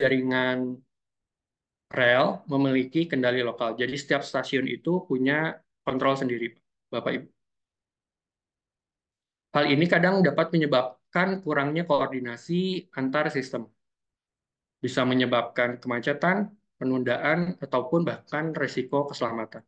jaringan rel memiliki kendali lokal. Jadi setiap stasiun itu punya kontrol sendiri, Bapak Ibu. Hal ini kadang dapat menyebabkan kurangnya koordinasi antar sistem. Bisa menyebabkan kemacetan, penundaan, ataupun bahkan resiko keselamatan.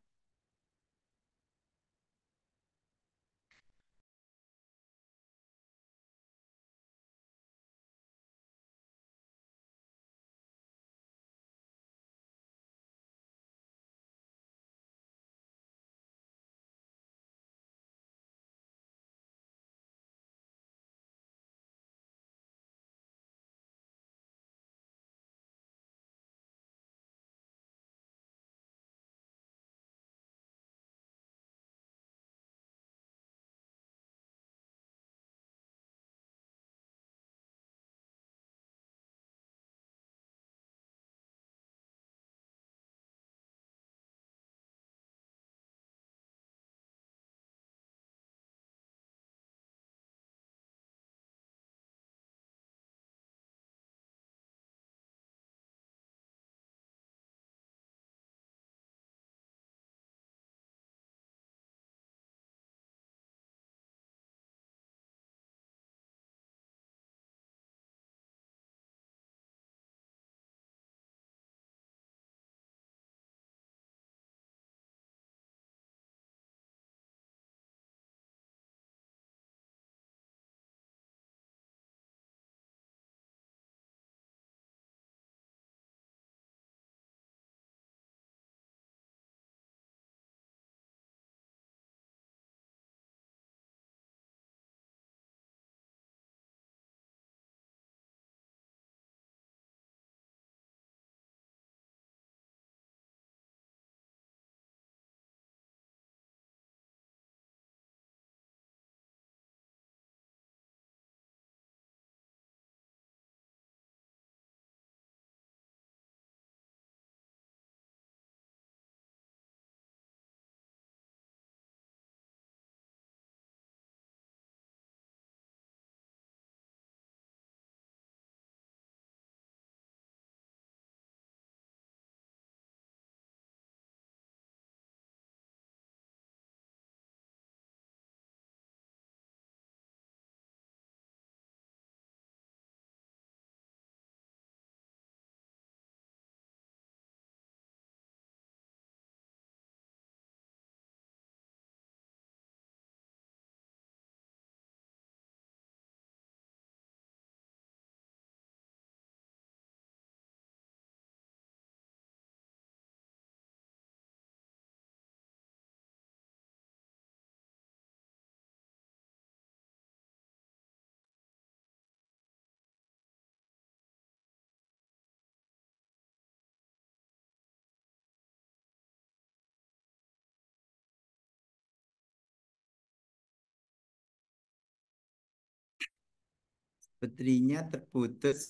Baterainya terputus.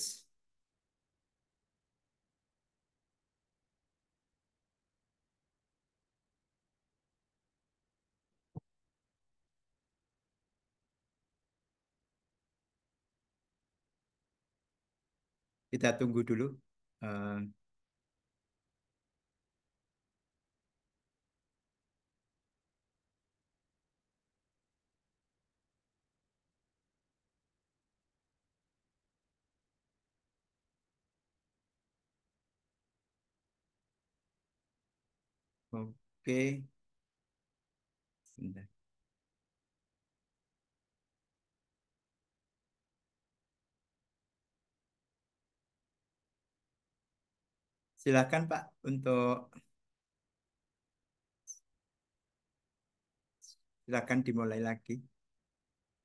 Kita tunggu dulu. Uh, Oke. Okay. Silakan Pak untuk silakan dimulai lagi.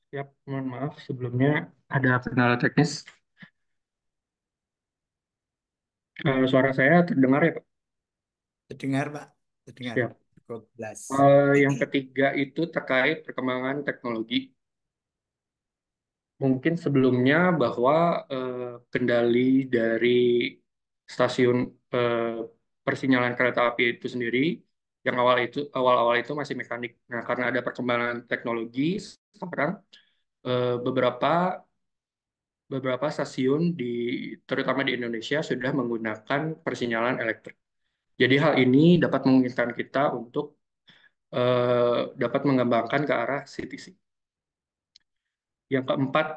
Siap, mohon maaf sebelumnya ada kendala teknis. Uh, suara saya terdengar ya Pak? Terdengar Pak. Dengan Siap. Uh, yang ketiga itu terkait perkembangan teknologi. Mungkin sebelumnya bahwa uh, kendali dari stasiun uh, persinyalan kereta api itu sendiri yang awal itu awal-awal itu masih mekanik. Nah, karena ada perkembangan teknologi sekarang uh, beberapa beberapa stasiun di terutama di Indonesia sudah menggunakan persinyalan elektrik. Jadi hal ini dapat memungkinkan kita untuk eh, dapat mengembangkan ke arah CTC. Yang keempat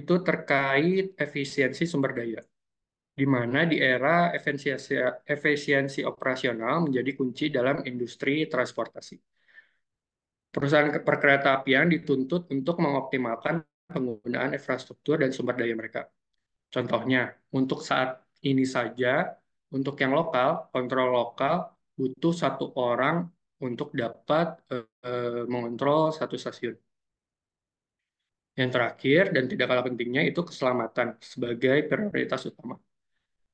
itu terkait efisiensi sumber daya, di mana di era efisiensi, efisiensi operasional menjadi kunci dalam industri transportasi. Perusahaan perkeretaapian dituntut untuk mengoptimalkan penggunaan infrastruktur dan sumber daya mereka. Contohnya, untuk saat ini saja untuk yang lokal, kontrol lokal butuh satu orang untuk dapat uh, mengontrol satu stasiun. Yang terakhir dan tidak kalah pentingnya itu keselamatan sebagai prioritas utama.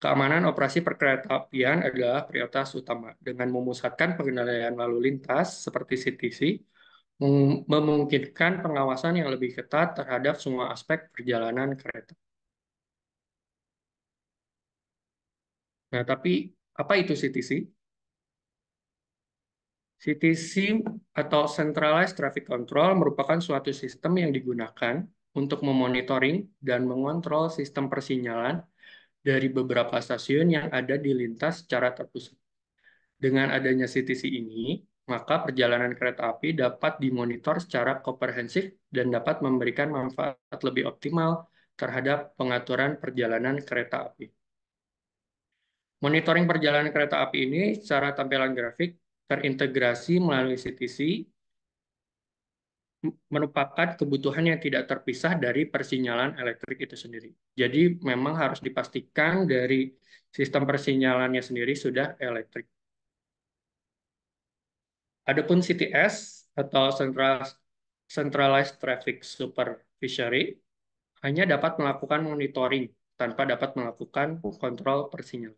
Keamanan operasi perkereta apian adalah prioritas utama dengan memusatkan pengendalian lalu lintas seperti CTC, memungkinkan pengawasan yang lebih ketat terhadap semua aspek perjalanan kereta. Nah, tapi apa itu CTC? CTC atau Centralized Traffic Control merupakan suatu sistem yang digunakan untuk memonitoring dan mengontrol sistem persinyalan dari beberapa stasiun yang ada di lintas secara terpusat. Dengan adanya CTC ini, maka perjalanan kereta api dapat dimonitor secara komprehensif dan dapat memberikan manfaat lebih optimal terhadap pengaturan perjalanan kereta api. Monitoring perjalanan kereta api ini secara tampilan grafik terintegrasi melalui CTC merupakan kebutuhan yang tidak terpisah dari persinyalan elektrik itu sendiri. Jadi memang harus dipastikan dari sistem persinyalannya sendiri sudah elektrik. Adapun CTS atau Central Centralized Traffic Supervisory hanya dapat melakukan monitoring tanpa dapat melakukan kontrol persinyalan.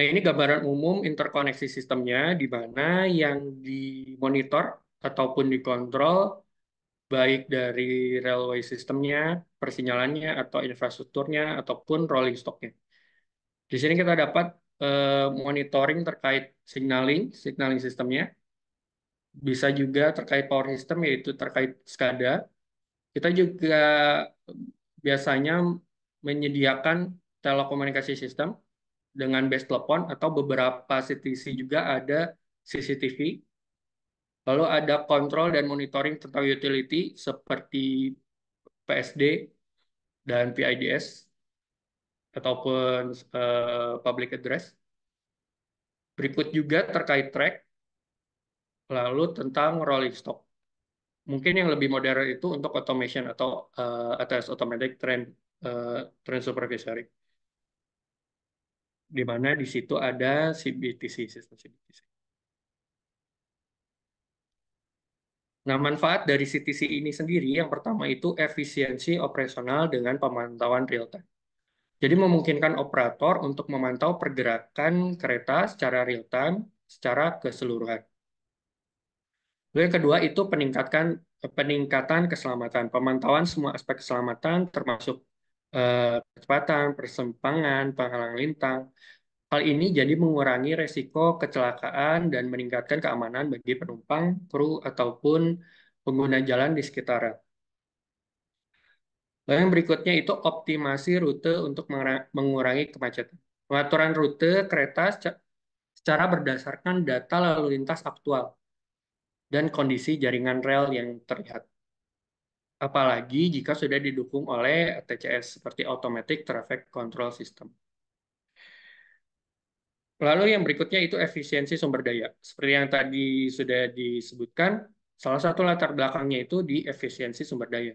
Nah, ini gambaran umum interkoneksi sistemnya di mana yang dimonitor ataupun dikontrol baik dari railway sistemnya, persinyalannya, atau infrastrukturnya, ataupun rolling stocknya. Di sini kita dapat eh, monitoring terkait signaling, signaling sistemnya. Bisa juga terkait power system, yaitu terkait SCADA. Kita juga biasanya menyediakan telekomunikasi sistem dengan base telepon atau beberapa CTC juga ada CCTV. Lalu ada kontrol dan monitoring tentang utility seperti PSD dan PIDS ataupun uh, public address. Berikut juga terkait track, lalu tentang rolling stock. Mungkin yang lebih modern itu untuk automation atau uh, atas automatic trend uh, trend supervisory di mana di situ ada CBTC, sistem CBTC. Nah, manfaat dari CTC ini sendiri yang pertama itu efisiensi operasional dengan pemantauan real time. Jadi memungkinkan operator untuk memantau pergerakan kereta secara real time secara keseluruhan. Lalu yang kedua itu peningkatkan peningkatan keselamatan, pemantauan semua aspek keselamatan termasuk kecepatan, eh, persempangan, penghalang lintang. Hal ini jadi mengurangi resiko kecelakaan dan meningkatkan keamanan bagi penumpang, kru, ataupun pengguna jalan di sekitarnya. Lalu yang berikutnya itu optimasi rute untuk mengurangi kemacetan. Pengaturan rute kereta secara berdasarkan data lalu lintas aktual dan kondisi jaringan rel yang terlihat apalagi jika sudah didukung oleh TCS seperti Automatic Traffic Control System. Lalu yang berikutnya itu efisiensi sumber daya. Seperti yang tadi sudah disebutkan, salah satu latar belakangnya itu di efisiensi sumber daya.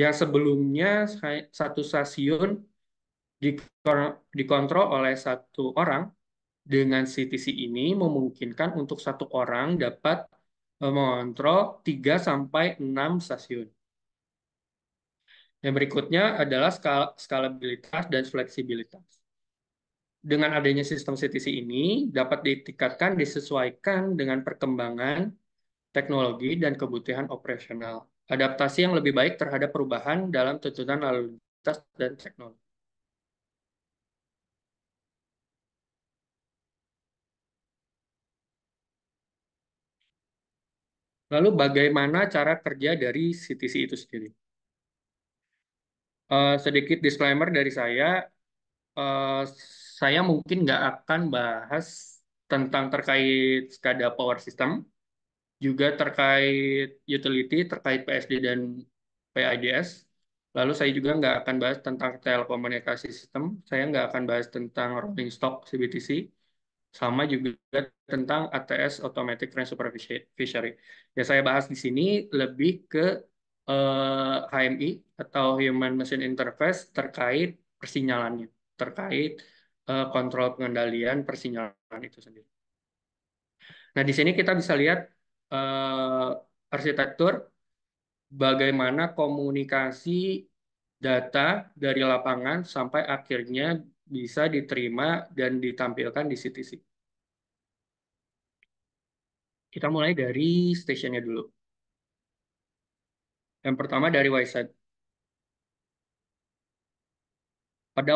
Yang sebelumnya satu stasiun dikontrol oleh satu orang, dengan CTC ini memungkinkan untuk satu orang dapat eh, mengontrol 3 sampai 6 stasiun. Yang berikutnya adalah skal skalabilitas dan fleksibilitas. Dengan adanya sistem CTC ini dapat ditingkatkan disesuaikan dengan perkembangan teknologi dan kebutuhan operasional. Adaptasi yang lebih baik terhadap perubahan dalam tuntutan lalu lintas dan teknologi. Lalu bagaimana cara kerja dari CTC itu sendiri? Eh, sedikit disclaimer dari saya, uh, saya mungkin nggak akan bahas tentang terkait SCADA power system, juga terkait utility, terkait PSD dan PIDS. Lalu saya juga nggak akan bahas tentang telekomunikasi sistem, saya nggak akan bahas tentang rolling stock CBTC, sama juga tentang ATS Automatic Transfer Fishery. Ya saya bahas di sini lebih ke uh, eh, HMI atau Human Machine Interface terkait persinyalannya, terkait uh, kontrol pengendalian persinyalan itu sendiri. Nah, di sini kita bisa lihat uh, arsitektur bagaimana komunikasi data dari lapangan sampai akhirnya bisa diterima dan ditampilkan di CTC. Kita mulai dari stasiunnya dulu. Yang pertama dari Wayside. Pada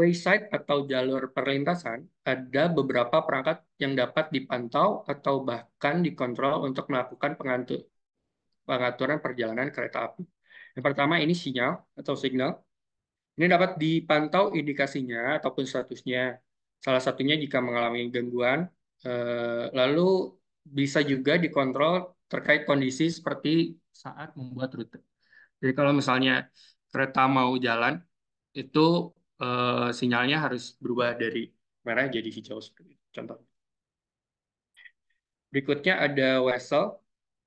wayside atau jalur perlintasan, ada beberapa perangkat yang dapat dipantau atau bahkan dikontrol untuk melakukan pengatur, pengaturan perjalanan kereta api. Yang pertama ini sinyal atau signal. Ini dapat dipantau indikasinya ataupun statusnya. Salah satunya jika mengalami gangguan, eh, lalu bisa juga dikontrol terkait kondisi seperti saat membuat rute. Jadi kalau misalnya kereta mau jalan, itu eh, sinyalnya harus berubah dari merah jadi hijau seperti itu. Contoh. Berikutnya ada wesel.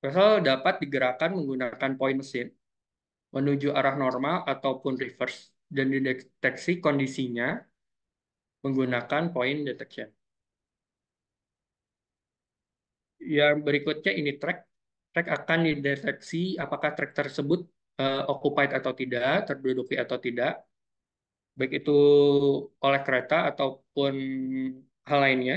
Wesel dapat digerakkan menggunakan poin mesin menuju arah normal ataupun reverse dan dideteksi kondisinya menggunakan poin detection. Yang berikutnya ini track track akan dideteksi apakah track tersebut uh, occupied atau tidak, terduduki atau tidak, baik itu oleh kereta ataupun hal lainnya.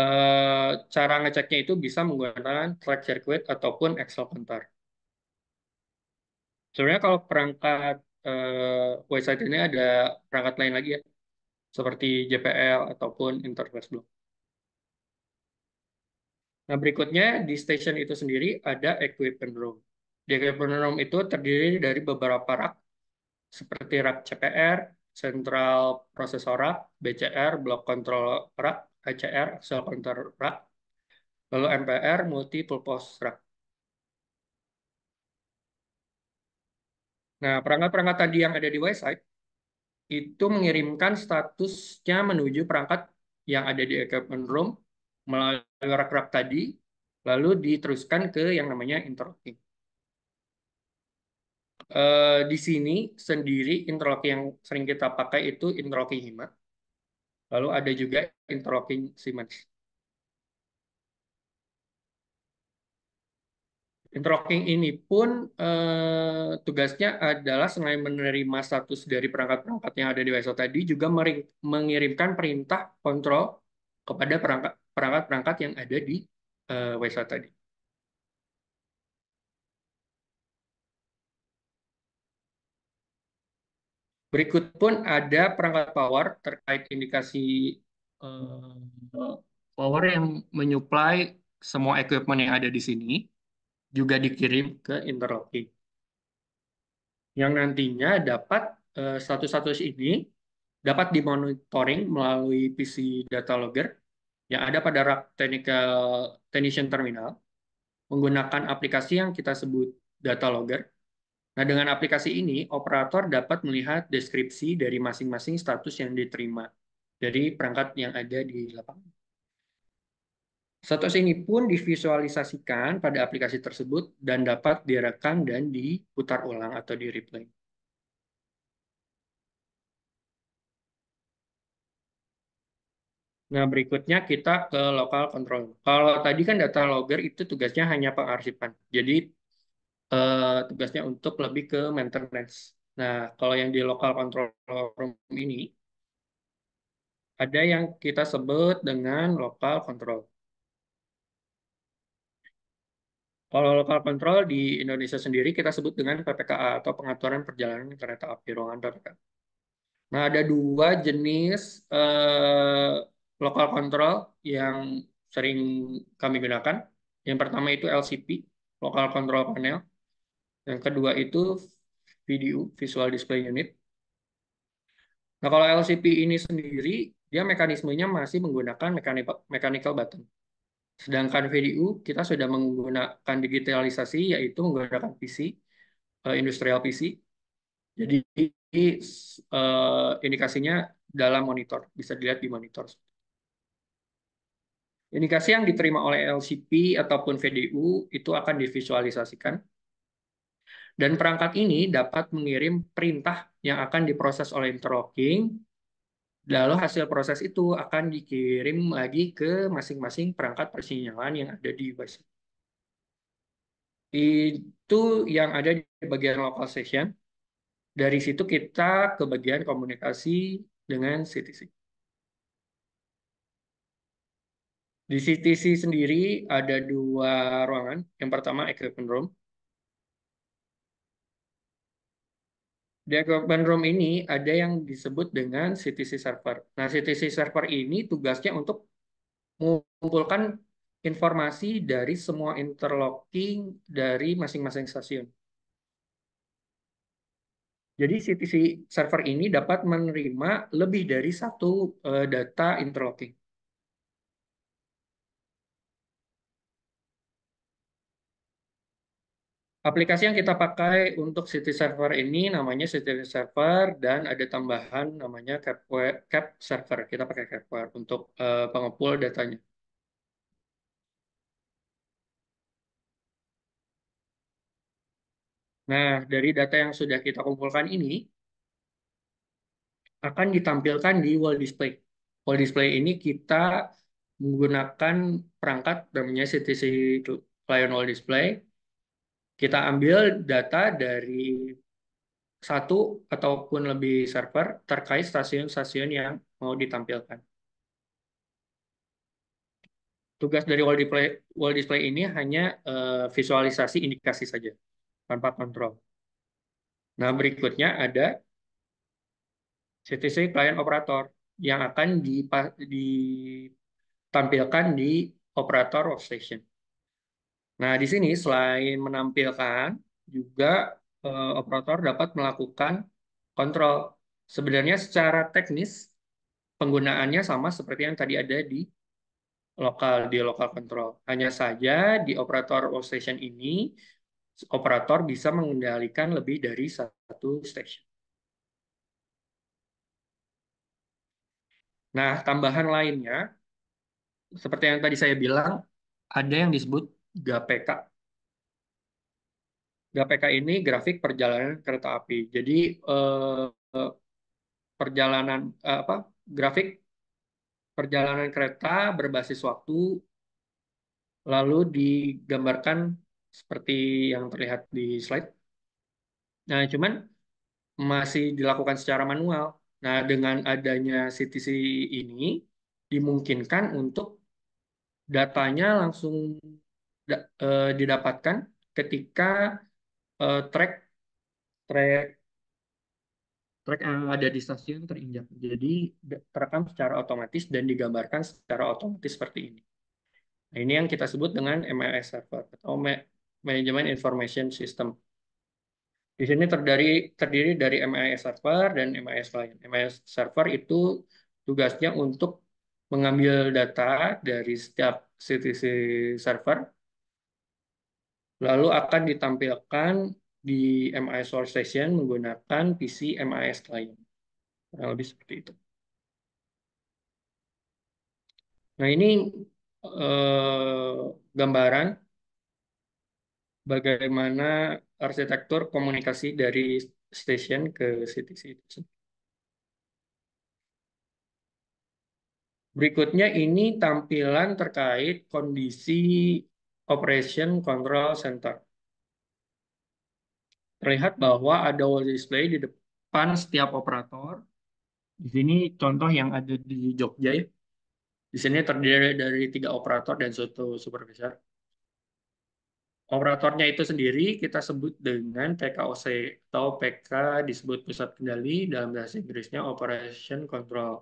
Uh, cara ngeceknya itu bisa menggunakan track circuit ataupun Excel counter. Sebenarnya kalau perangkat uh, website ini ada perangkat lain lagi ya, seperti JPL ataupun interface block. Nah, berikutnya di station itu sendiri ada equipment room. Di equipment room itu terdiri dari beberapa rak, seperti rak CPR, central processor rak, BCR, block control rak, ACR, cell counter rak, lalu MPR, multi purpose rak. Nah, perangkat-perangkat tadi yang ada di website itu mengirimkan statusnya menuju perangkat yang ada di equipment room melalui rak-rak tadi, lalu diteruskan ke yang namanya interlocking. Uh, di sini sendiri interlocking yang sering kita pakai itu interlocking hima. Lalu ada juga interlocking Siemens. Interlocking ini pun uh, tugasnya adalah selain menerima status dari perangkat-perangkat yang ada di WSO tadi, juga mengirimkan perintah kontrol kepada perangkat perangkat-perangkat yang ada di uh, eh, WSA tadi. Berikut pun ada perangkat power terkait indikasi uh, power yang menyuplai semua equipment yang ada di sini juga dikirim ke interlocking. Yang nantinya dapat eh, status-status ini dapat dimonitoring melalui PC data logger yang ada pada rak technical technician terminal menggunakan aplikasi yang kita sebut data logger. Nah, dengan aplikasi ini, operator dapat melihat deskripsi dari masing-masing status yang diterima dari perangkat yang ada di lapangan. Status ini pun divisualisasikan pada aplikasi tersebut dan dapat direkam dan diputar ulang atau di replay. Nah, berikutnya kita ke lokal control. Kalau tadi kan data logger itu tugasnya hanya pengarsipan. Jadi, eh, tugasnya untuk lebih ke maintenance. Nah, kalau yang di lokal control room ini, ada yang kita sebut dengan lokal control. Kalau lokal control di Indonesia sendiri kita sebut dengan PPKA atau pengaturan perjalanan kereta api ruangan PPKA. Nah, ada dua jenis eh, local control yang sering kami gunakan. Yang pertama itu LCP, Local Control Panel. Yang kedua itu video Visual Display Unit. Nah, kalau LCP ini sendiri, dia mekanismenya masih menggunakan mechanical button. Sedangkan VDU, kita sudah menggunakan digitalisasi, yaitu menggunakan PC, eh, industrial PC. Jadi, eh, indikasinya dalam monitor, bisa dilihat di monitor. Indikasi yang diterima oleh LCP ataupun VDU itu akan divisualisasikan. Dan perangkat ini dapat mengirim perintah yang akan diproses oleh interlocking. Lalu hasil proses itu akan dikirim lagi ke masing-masing perangkat persinyalan yang ada di device. Itu yang ada di bagian local session. Dari situ kita ke bagian komunikasi dengan CTC. Di CTC sendiri ada dua ruangan. Yang pertama equipment room. Di equipment room ini ada yang disebut dengan CTC server. Nah, CTC server ini tugasnya untuk mengumpulkan informasi dari semua interlocking dari masing-masing stasiun. Jadi CTC server ini dapat menerima lebih dari satu eh, data interlocking. Aplikasi yang kita pakai untuk City Server ini namanya City Server dan ada tambahan namanya Cap Server. Kita pakai cap server untuk uh, pengepul datanya. Nah, dari data yang sudah kita kumpulkan ini akan ditampilkan di wall display. Wall display ini kita menggunakan perangkat namanya CTC Client Wall Display kita ambil data dari satu ataupun lebih server terkait stasiun-stasiun yang mau ditampilkan. Tugas dari wall display, wall display ini hanya uh, visualisasi indikasi saja, tanpa kontrol. Nah, berikutnya ada CTC client operator yang akan ditampilkan di operator workstation. Nah, di sini selain menampilkan, juga eh, operator dapat melakukan kontrol. Sebenarnya secara teknis penggunaannya sama seperti yang tadi ada di lokal di lokal control. Hanya saja di operator workstation ini operator bisa mengendalikan lebih dari satu station. Nah, tambahan lainnya seperti yang tadi saya bilang ada yang disebut GPK. GPK ini grafik perjalanan kereta api. Jadi eh, perjalanan eh, apa? Grafik perjalanan kereta berbasis waktu lalu digambarkan seperti yang terlihat di slide. Nah, cuman masih dilakukan secara manual. Nah, dengan adanya CTC ini dimungkinkan untuk datanya langsung Eh, didapatkan ketika eh, track track track yang ada di stasiun terinjak. Jadi terekam secara otomatis dan digambarkan secara otomatis seperti ini. Nah, ini yang kita sebut dengan MLS server atau Ma Management Information System. Di sini terdiri terdiri dari MIS server dan MIS client. MIS server itu tugasnya untuk mengambil data dari setiap CTC server lalu akan ditampilkan di MIS source Station menggunakan PC MIS client. Kurang lebih seperti itu. Nah, ini eh, gambaran bagaimana arsitektur komunikasi dari station ke CTC itu. Berikutnya ini tampilan terkait kondisi Operation Control Center. Terlihat bahwa ada wall display di depan setiap operator. Di sini contoh yang ada di Jogja ya. Di sini terdiri dari tiga operator dan satu supervisor. Operatornya itu sendiri kita sebut dengan PKOC atau PK disebut pusat kendali dalam bahasa Inggrisnya Operation Control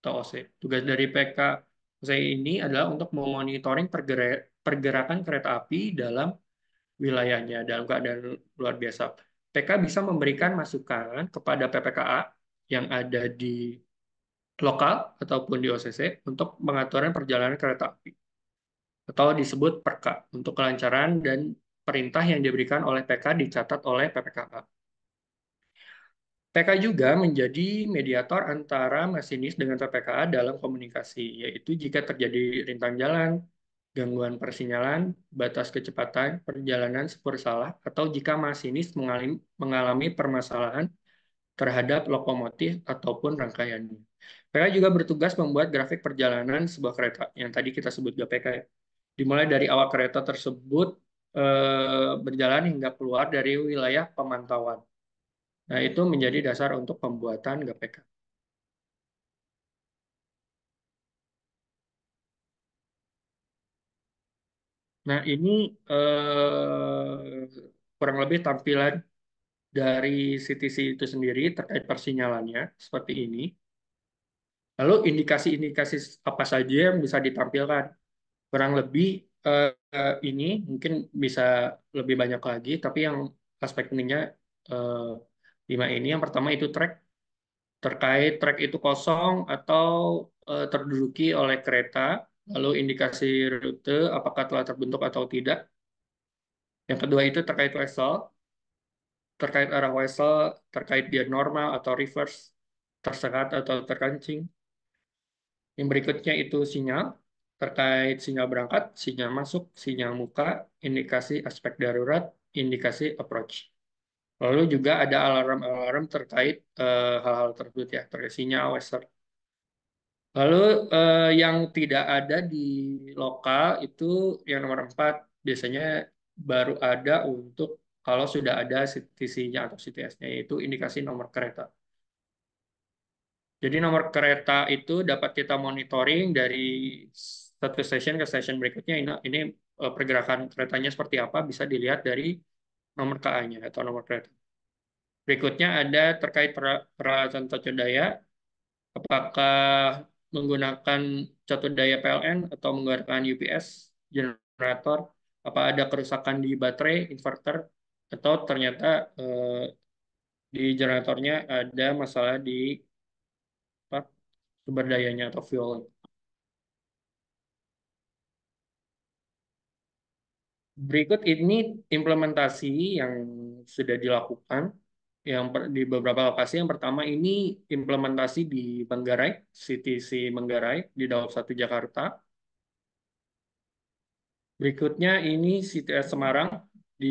atau OC. Tugas dari PKOC ini adalah untuk memonitoring pergerakan pergerakan kereta api dalam wilayahnya dalam keadaan luar biasa. PK bisa memberikan masukan kepada PPKA yang ada di lokal ataupun di OCC untuk pengaturan perjalanan kereta api atau disebut perka untuk kelancaran dan perintah yang diberikan oleh PK dicatat oleh PPKA. PK juga menjadi mediator antara masinis dengan PPKA dalam komunikasi, yaitu jika terjadi rintang jalan, gangguan persinyalan, batas kecepatan, perjalanan sepur salah, atau jika masinis mengalami, permasalahan terhadap lokomotif ataupun rangkaiannya. PK juga bertugas membuat grafik perjalanan sebuah kereta yang tadi kita sebut GPK. Ya. Dimulai dari awal kereta tersebut eh, berjalan hingga keluar dari wilayah pemantauan. Nah, itu menjadi dasar untuk pembuatan GPK. Nah, ini eh, kurang lebih tampilan dari CTC itu sendiri terkait persinyalannya seperti ini. Lalu indikasi-indikasi apa saja yang bisa ditampilkan? Kurang lebih eh, ini mungkin bisa lebih banyak lagi, tapi yang aspek pentingnya eh, lima ini yang pertama itu track terkait track itu kosong atau eh, terduduki oleh kereta lalu indikasi rute apakah telah terbentuk atau tidak. Yang kedua itu terkait wesel, terkait arah wesel, terkait dia normal atau reverse, tersengat atau terkancing. Yang berikutnya itu sinyal, terkait sinyal berangkat, sinyal masuk, sinyal muka, indikasi aspek darurat, indikasi approach. Lalu juga ada alarm-alarm terkait eh, hal-hal uh, tersebut ya, terkait sinyal, wesel, Lalu eh, yang tidak ada di lokal itu yang nomor empat biasanya baru ada untuk kalau sudah ada CTC-nya atau CTS-nya itu indikasi nomor kereta. Jadi nomor kereta itu dapat kita monitoring dari satu stasiun ke stasiun berikutnya. Ini, ini eh, pergerakan keretanya seperti apa bisa dilihat dari nomor KA-nya atau nomor kereta. Berikutnya ada terkait peralatan tajam daya. Apakah menggunakan satu daya PLN atau menggunakan UPS generator? Apa ada kerusakan di baterai, inverter, atau ternyata eh, di generatornya ada masalah di apa, sumber dayanya atau fuel? Berikut ini implementasi yang sudah dilakukan yang per, di beberapa lokasi. Yang pertama ini implementasi di Manggarai, CTC Manggarai di Daob 1 Jakarta. Berikutnya ini CTS eh, Semarang di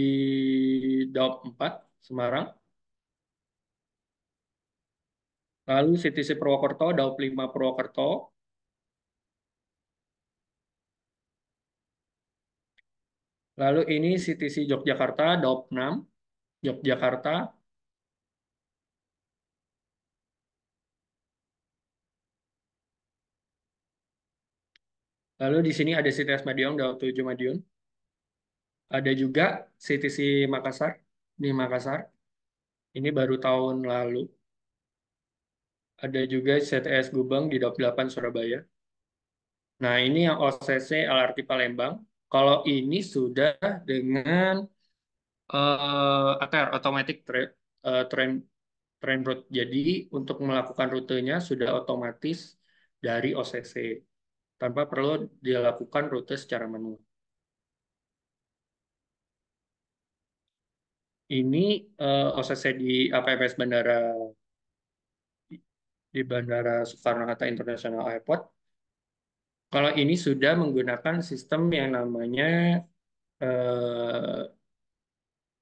Daob 4 Semarang. Lalu CTC Purwokerto, Daob 5 Purwokerto. Lalu ini CTC Yogyakarta, daup 6 Yogyakarta, Lalu di sini ada CTS Madiun, Daob 7 Madiun. Ada juga CTC Makassar, di Makassar. Ini baru tahun lalu. Ada juga CTS Gubeng di Daob 8 Surabaya. Nah, ini yang OCC LRT Palembang. Kalau ini sudah dengan uh, ATR, Automatic tra uh, Train Train Route. Jadi, untuk melakukan rutenya sudah otomatis dari OCC tanpa perlu dilakukan rute secara manual. Ini uh, eh, OCC di APMS Bandara di Bandara Soekarno-Hatta International Airport. Kalau ini sudah menggunakan sistem yang namanya uh,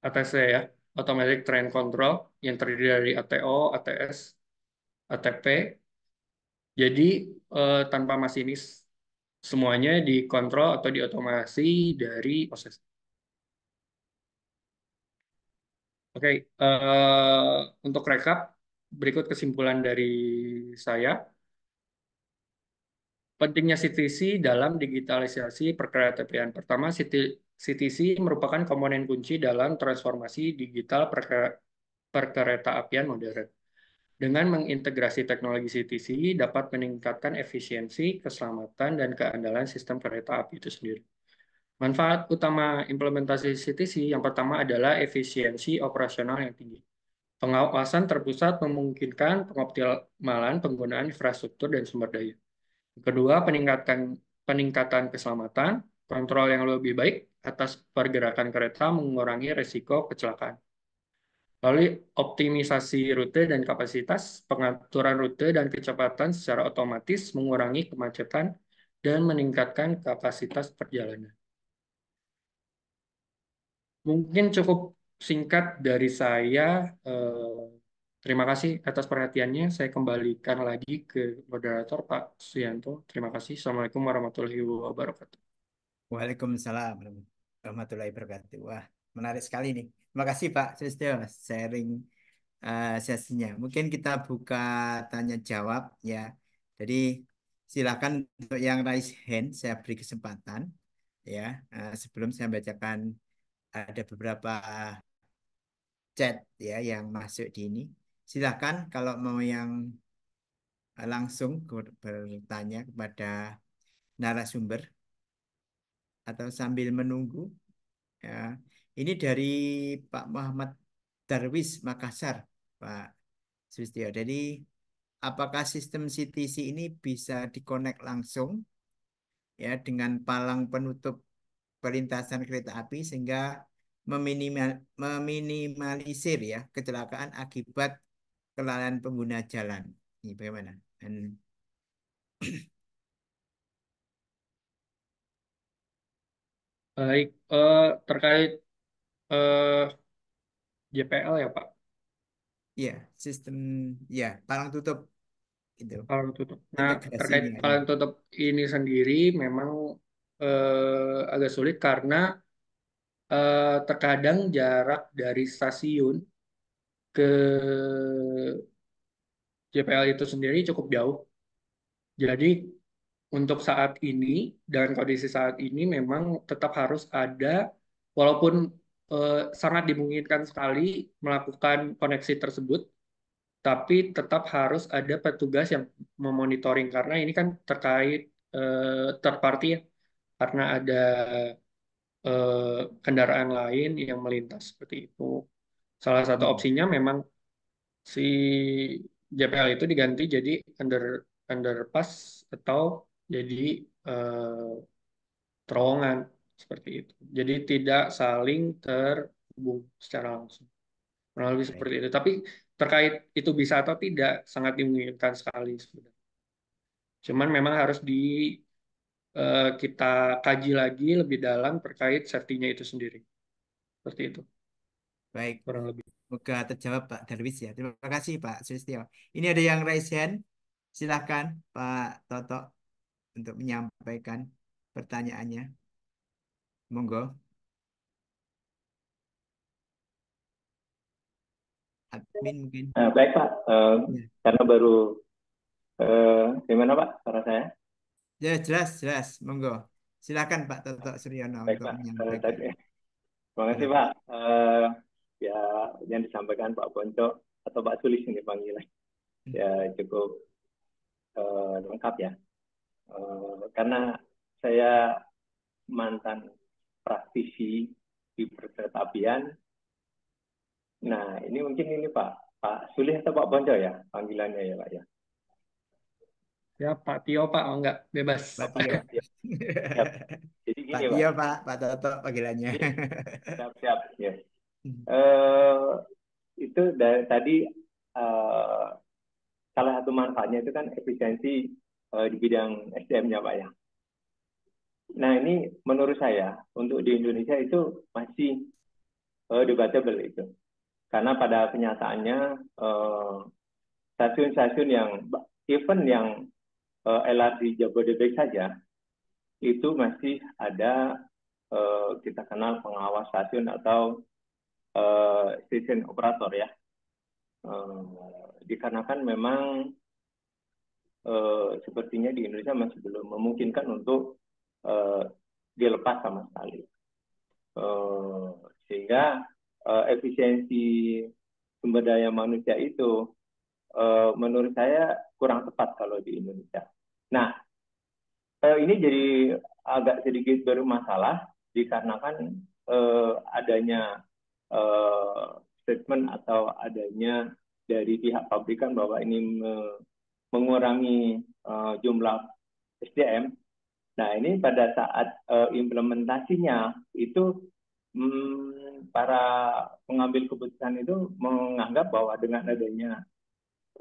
eh, ATC ya, Automatic Train Control yang terdiri dari ATO, ATS, ATP. Jadi uh, tanpa masinis semuanya dikontrol atau diotomasi dari proses. Oke, okay, uh, eh, untuk rekap, berikut kesimpulan dari saya. Pentingnya CTC dalam digitalisasi perkeretaapian. Pertama, CTC merupakan komponen kunci dalam transformasi digital perkeretaapian modern. Dengan mengintegrasi teknologi CTC dapat meningkatkan efisiensi, keselamatan, dan keandalan sistem kereta api itu sendiri. Manfaat utama implementasi CTC yang pertama adalah efisiensi operasional yang tinggi. Pengawasan terpusat memungkinkan pengoptimalan penggunaan infrastruktur dan sumber daya. Kedua, peningkatan peningkatan keselamatan, kontrol yang lebih baik atas pergerakan kereta mengurangi resiko kecelakaan lalu optimisasi rute dan kapasitas, pengaturan rute dan kecepatan secara otomatis mengurangi kemacetan dan meningkatkan kapasitas perjalanan. Mungkin cukup singkat dari saya. Eh, terima kasih atas perhatiannya. Saya kembalikan lagi ke moderator Pak Suyanto. Terima kasih. Assalamualaikum warahmatullahi wabarakatuh. Waalaikumsalam warahmatullahi wabarakatuh. Wah, menarik sekali nih Terima kasih Pak Sustio sharing uh, sesinya. Mungkin kita buka tanya jawab ya. Jadi silakan untuk yang raise hand saya beri kesempatan ya. Uh, sebelum saya bacakan ada beberapa chat ya yang masuk di ini. Silakan kalau mau yang langsung bertanya kepada narasumber atau sambil menunggu ya ini dari Pak Muhammad Darwis Makassar, Pak Swistio. Jadi apakah sistem CTC ini bisa dikonek langsung ya dengan palang penutup perlintasan kereta api sehingga meminimal, meminimalisir ya kecelakaan akibat kelalaian pengguna jalan. Ini bagaimana? And... Baik, eh, terkait eh, JPL ya Pak? Iya, sistem ya palang tutup gitu. Palang tutup. Nah, terkait ya. palang tutup ini sendiri memang uh, agak sulit karena uh, terkadang jarak dari stasiun ke JPL itu sendiri cukup jauh. Jadi untuk saat ini dan kondisi saat ini memang tetap harus ada walaupun Eh, sangat dimungkinkan sekali melakukan koneksi tersebut, tapi tetap harus ada petugas yang memonitoring karena ini kan terkait eh, third party ya, karena ada eh, kendaraan lain yang melintas seperti itu. Salah satu hmm. opsinya memang si JPL itu diganti jadi under underpass atau jadi eh, terowongan. Seperti itu. Jadi tidak saling terhubung secara langsung. Kurang lebih seperti itu. Tapi terkait itu bisa atau tidak sangat dimungkinkan sekali sebenarnya. Cuman memang harus di uh, kita kaji lagi lebih dalam terkait safety itu sendiri. Seperti itu. Baik. Kurang lebih. Semoga terjawab Pak Darwis ya. Terima kasih Pak Sulistio. Ini ada yang raise hand. Silahkan Pak Toto untuk menyampaikan pertanyaannya. Monggo. Admin mungkin. Nah, baik Pak, uh, ya. karena baru uh, gimana Pak cara saya? Ya jelas jelas, monggo. Silakan Pak Toto Suryono baik, untuk Pak. menyampaikan. Uh, Terima kasih Pak. Uh, ya yang disampaikan Pak Ponco atau Pak Sulis ini panggilan hmm. ya cukup uh, lengkap ya uh, karena saya mantan praktisi di perkeretaapian. Nah, ini mungkin ini Pak, Pak Sulih atau Pak Bonco ya panggilannya ya Pak ya. Ya Pak Tio Pak, oh, enggak bebas. Pak Tio. siap. Jadi gini Pak. Pak Tio Pak, Pak Toto panggilannya. Iya. siap siap. Ya. Uh, itu dari tadi uh, salah satu manfaatnya itu kan efisiensi uh, di bidang SDM-nya Pak ya. Nah ini menurut saya untuk di Indonesia itu masih uh, debatable itu, karena pada kenyataannya stasiun eh, stasiun-stasiun yang even yang uh, eh, LRT Jabodebek saja itu masih ada uh, kita kenal pengawas stasiun atau uh, station operator ya. Uh, dikarenakan memang uh, sepertinya di Indonesia masih belum memungkinkan untuk Eh, dilepas sama sekali. Uh, sehingga uh, efisiensi sumber daya manusia itu uh, menurut saya kurang tepat kalau di Indonesia. Nah, uh, ini jadi agak sedikit bermasalah dikarenakan uh, adanya uh, statement atau adanya dari pihak pabrikan bahwa ini mengurangi uh, jumlah SDM Nah, ini pada saat uh, implementasinya itu hmm, para pengambil keputusan itu menganggap bahwa dengan adanya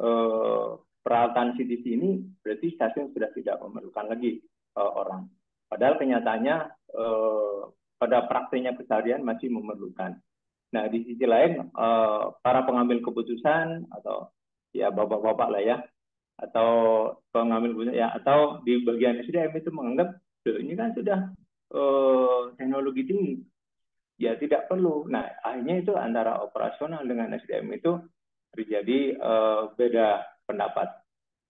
uh, peralatan CDC ini berarti stasiun sudah tidak memerlukan lagi uh, orang. Padahal kenyataannya uh, pada praktiknya keseharian masih memerlukan. Nah, di sisi lain uh, para pengambil keputusan atau ya bapak-bapak lah ya atau pengambil punya ya atau di bagian SDM itu menganggap ini kan sudah uh, teknologi tinggi ya tidak perlu nah akhirnya itu antara operasional dengan SDM itu terjadi uh, beda pendapat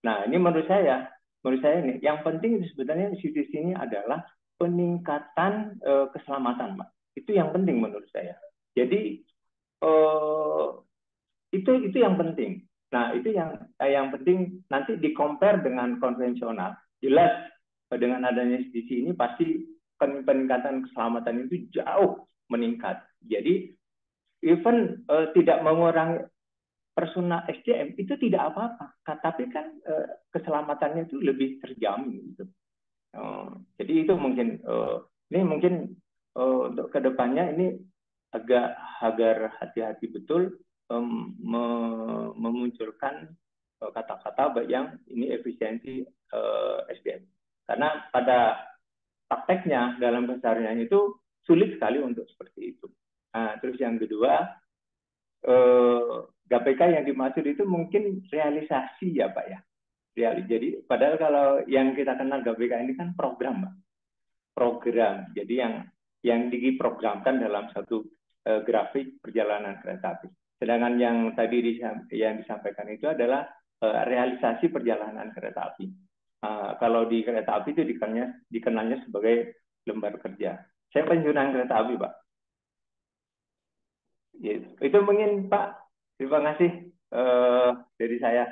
nah ini menurut saya menurut saya ini yang penting sebenarnya di sini adalah peningkatan uh, keselamatan pak itu yang penting menurut saya jadi uh, itu itu yang penting Nah, itu yang eh, yang penting nanti di compare dengan konvensional. Jelas eh, dengan adanya CDC ini pasti peningkatan keselamatan itu jauh meningkat. Jadi even eh, tidak mengurangi personal SDM itu tidak apa-apa, tapi kan eh, keselamatannya itu lebih terjamin gitu. Oh, jadi itu mungkin eh, ini mungkin untuk kedepannya ini agak agar hati-hati betul um, memunculkan e, kata-kata yang ini efisiensi uh, e, SDM. Karena pada prakteknya dalam besarnya itu sulit sekali untuk seperti itu. Nah, terus yang kedua, eh, GPK yang dimaksud itu mungkin realisasi ya Pak ya. Real, jadi padahal kalau yang kita kenal GPK ini kan program Pak. Program. Jadi yang yang diprogramkan dalam satu eh, grafik perjalanan kereta api. Sedangkan yang tadi yang disampaikan itu adalah eh, realisasi perjalanan kereta api. Eh, kalau di kereta api itu dikenalnya, dikenalnya sebagai lembar kerja. Saya penjurunan kereta api, Pak. Yes. Iya, itu mungkin, Pak. Terima kasih uh, dari saya.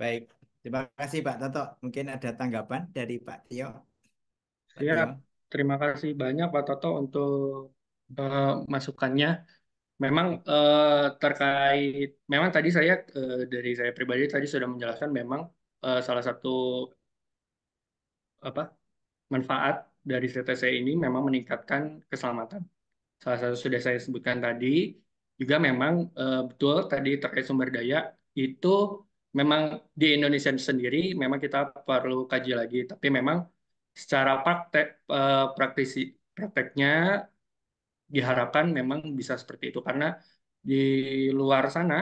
Baik. Terima kasih, Pak Toto. Mungkin ada tanggapan dari Pak Tio. Pak ya, terima kasih banyak, Pak Toto, untuk uh, masukannya. Memang uh, terkait, memang tadi saya uh, dari saya pribadi tadi sudah menjelaskan memang uh, salah satu apa manfaat dari CTC ini memang meningkatkan keselamatan. Salah satu sudah saya sebutkan tadi juga memang uh, betul tadi terkait sumber daya itu memang di Indonesia sendiri memang kita perlu kaji lagi, tapi memang secara praktek uh, praktisi prakteknya diharapkan memang bisa seperti itu karena di luar sana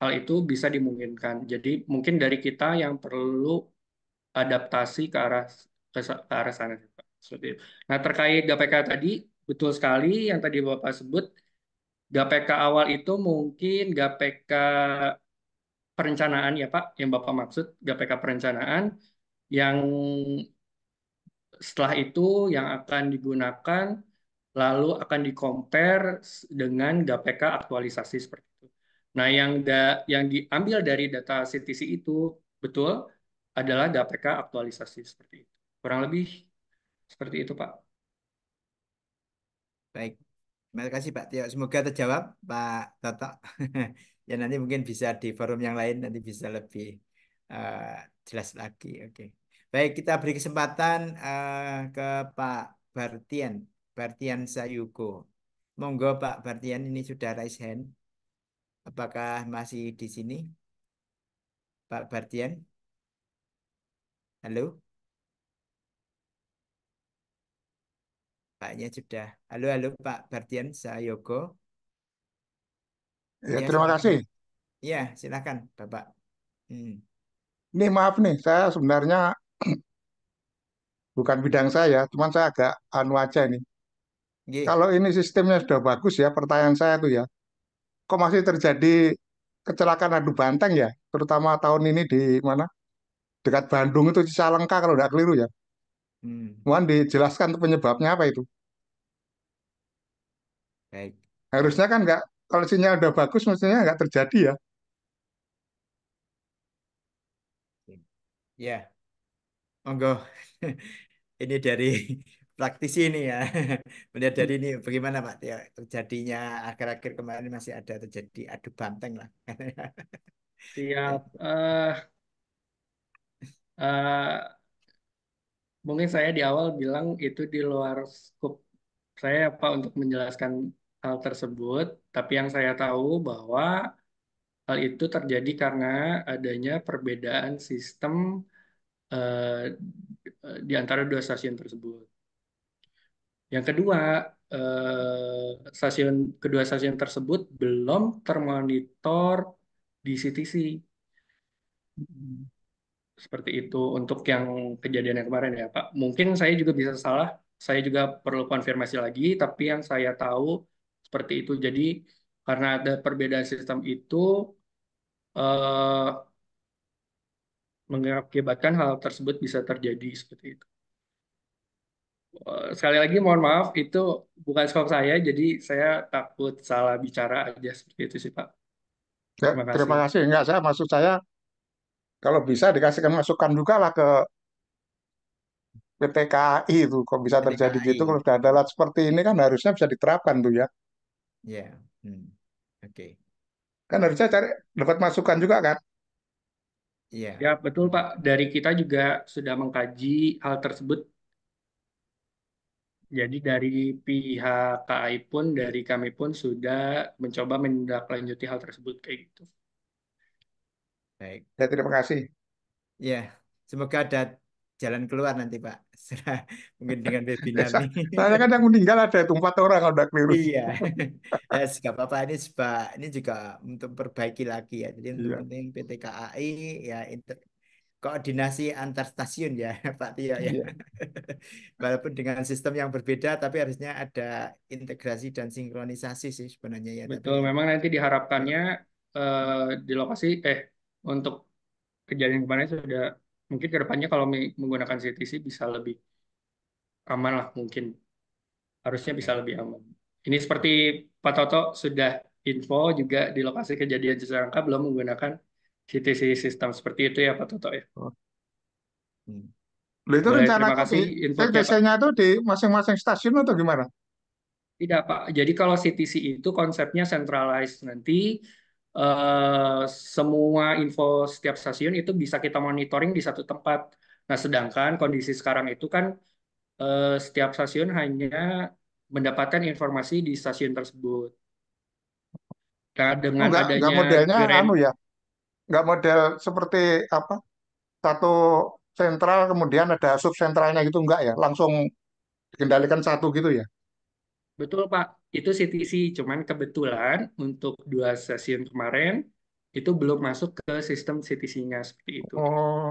hal itu bisa dimungkinkan. Jadi mungkin dari kita yang perlu adaptasi ke arah ke, ke arah sana seperti itu. Nah, terkait GPK tadi betul sekali yang tadi Bapak sebut GPK awal itu mungkin GPK perencanaan ya Pak yang Bapak maksud GPK perencanaan yang setelah itu yang akan digunakan lalu akan di dengan GPK aktualisasi seperti itu. Nah, yang da, yang diambil dari data CTC itu betul adalah GPK aktualisasi seperti itu. Kurang lebih seperti itu, Pak. Baik. Terima kasih Pak Tio. Semoga terjawab Pak Toto. ya nanti mungkin bisa di forum yang lain nanti bisa lebih uh, jelas lagi. Oke. Okay. Baik, kita beri kesempatan uh, ke Pak Bartian. Bartian Sayugo. Monggo Pak Bartian ini sudah raise hand. Apakah masih di sini? Pak Bartian? Halo? Paknya sudah. Halo, halo Pak Bartian Sayoko. Ya, ya terima silakan. kasih. Ya, silakan Bapak. Hmm. Ini maaf nih, saya sebenarnya bukan bidang saya, cuman saya agak anu aja nih. Yeah. Kalau ini sistemnya sudah bagus ya, pertanyaan saya tuh ya, kok masih terjadi kecelakaan adu banteng ya, terutama tahun ini di mana dekat Bandung itu Cicalengka kalau tidak keliru ya. Hmm. Mohon dijelaskan penyebabnya apa itu. Baik. Harusnya kan nggak kalau sinyal udah bagus mestinya nggak terjadi ya. Ya, yeah. monggo. Ini dari praktisi ini ya melihat dari ini bagaimana Pak ya terjadinya akhir-akhir kemarin masih ada terjadi adu banteng lah. Siap. Uh, uh, mungkin saya di awal bilang itu di luar scope saya apa untuk menjelaskan hal tersebut, tapi yang saya tahu bahwa hal itu terjadi karena adanya perbedaan sistem uh, di antara dua stasiun tersebut. Yang kedua, eh, stasiun kedua stasiun tersebut belum termonitor di CTC. Seperti itu untuk yang kejadian yang kemarin ya Pak. Mungkin saya juga bisa salah, saya juga perlu konfirmasi lagi, tapi yang saya tahu seperti itu. Jadi karena ada perbedaan sistem itu, eh, mengakibatkan hal tersebut bisa terjadi seperti itu. Eh, sekali lagi mohon maaf itu bukan skop saya jadi saya takut salah bicara aja seperti itu sih Pak. Ya, terima kasih. Terima kasih. Enggak saya maksud saya kalau bisa dikasihkan masukan juga lah ke PTKI itu kok bisa terjadi PTKI. gitu kalau sudah ada alat seperti ini kan harusnya bisa diterapkan tuh ya. Ya. Yeah. Hmm. Oke. Okay. Kan harusnya cari dapat masukan juga kan. Iya. Yeah. Ya betul Pak. Dari kita juga sudah mengkaji hal tersebut jadi dari pihak KAI pun, dari kami pun sudah mencoba menindaklanjuti hal tersebut kayak gitu. Baik. saya terima kasih. Ya, semoga ada jalan keluar nanti Pak. mungkin dengan webinar ini. Saya kadang meninggal ada itu empat orang udah keliru. Iya. ya, nggak apa-apa ini sebab ini juga untuk perbaiki lagi ya. Jadi untuk ya. penting PT KAI ya inter, koordinasi antar stasiun ya Pak Tio ya. Iya. Walaupun dengan sistem yang berbeda tapi harusnya ada integrasi dan sinkronisasi sih sebenarnya ya. Betul, tapi... memang nanti diharapkannya eh, di lokasi eh untuk kejadian kemarin sudah mungkin kedepannya kalau menggunakan CTC bisa lebih aman lah mungkin harusnya bisa lebih aman. Ini seperti Pak Toto sudah info juga di lokasi kejadian Cisarangka belum menggunakan GTC gitu sistem seperti itu ya Pak Toto ya. Oh. Hmm. Itu Boleh, rencana kasih TTC-nya itu di masing-masing stasiun atau gimana? Tidak Pak, jadi kalau CTC itu konsepnya centralized nanti eh, semua info setiap stasiun itu bisa kita monitoring di satu tempat. Nah sedangkan kondisi sekarang itu kan eh, setiap stasiun hanya mendapatkan informasi di stasiun tersebut. Nah, dengan enggak, adanya enggak modelnya anu ya, nggak model seperti apa satu sentral kemudian ada sub sentralnya gitu enggak ya langsung dikendalikan satu gitu ya betul pak itu CTC cuman kebetulan untuk dua stasiun kemarin itu belum masuk ke sistem CTC-nya seperti itu oh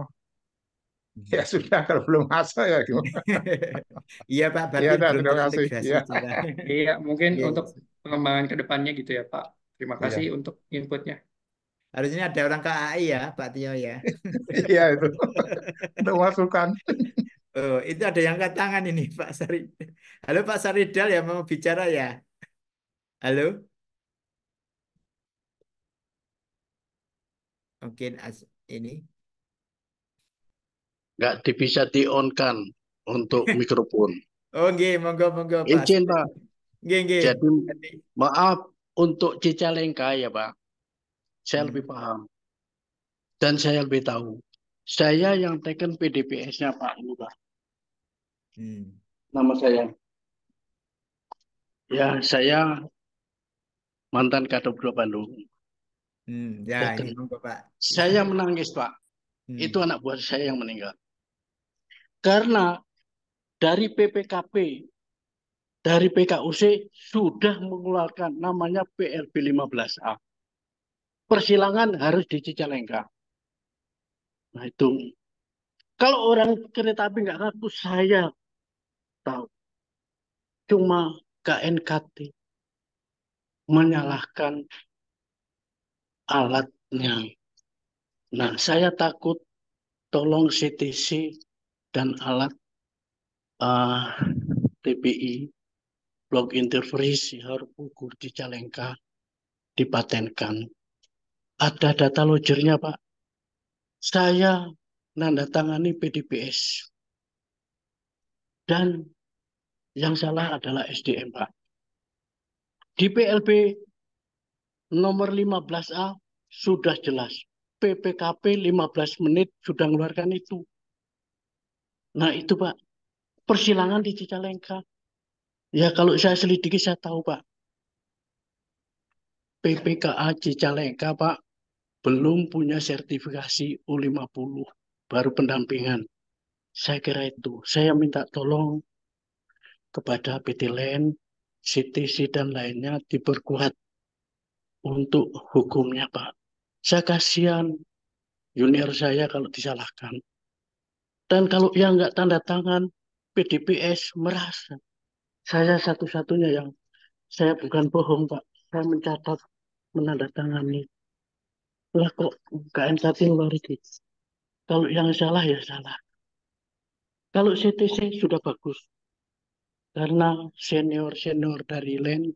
hmm. ya sudah kalau belum masuk ya iya pak berarti ya, terima kasih ya. Ya. iya mungkin ya, untuk iya. pengembangan kedepannya gitu ya pak terima iya. kasih untuk inputnya Harusnya ada orang KAI ya, Pak Tio ya. iya itu. Untuk masukan. Oh, itu ada yang angkat tangan ini, Pak Sari. Halo Pak Saridal ya mau bicara ya. Halo. Mungkin as ini. Nggak bisa di-on-kan untuk mikrofon. oh, okay, monggo monggo Pak. Izin, Pak. Nggih, nggih. Jadi maaf untuk Cicalengka ya, Pak. Saya hmm. lebih paham. Dan saya lebih tahu. Saya yang taken PDPS-nya Pak Lurah. Hmm. Nama saya. Ya, saya mantan Kadop Dua Bandung. Hmm, ya, ini Bapak. Saya menangis, Pak. Hmm. Itu anak buah saya yang meninggal. Karena dari PPKP, dari PKUC sudah mengeluarkan namanya PRB 15A persilangan harus di Cicalengka. Nah itu. Kalau orang kereta api nggak ngaku, saya tahu. Cuma KNKT menyalahkan alatnya. Nah, saya takut tolong CTC dan alat uh, eh, TPI blok interferisi harus ukur di Cicalengka dipatenkan ada data lojernya Pak. Saya nandatangani PDPS Dan yang salah adalah SDM Pak. Di PLB nomor 15A sudah jelas. PPKP 15 menit sudah mengeluarkan itu. Nah itu Pak, persilangan di Cicalengka. Ya kalau saya selidiki saya tahu Pak. PPKA Cicalengka Pak belum punya sertifikasi U50, baru pendampingan. Saya kira itu. Saya minta tolong kepada PT Len, CTC dan lainnya diperkuat untuk hukumnya Pak. Saya kasihan junior saya kalau disalahkan. Dan kalau yang nggak tanda tangan, PDPS merasa. Saya satu-satunya yang saya bukan bohong Pak. Saya mencatat menandatangani lah kok satu luar itu kalau yang salah ya salah kalau CTC sudah bagus karena senior senior dari LEN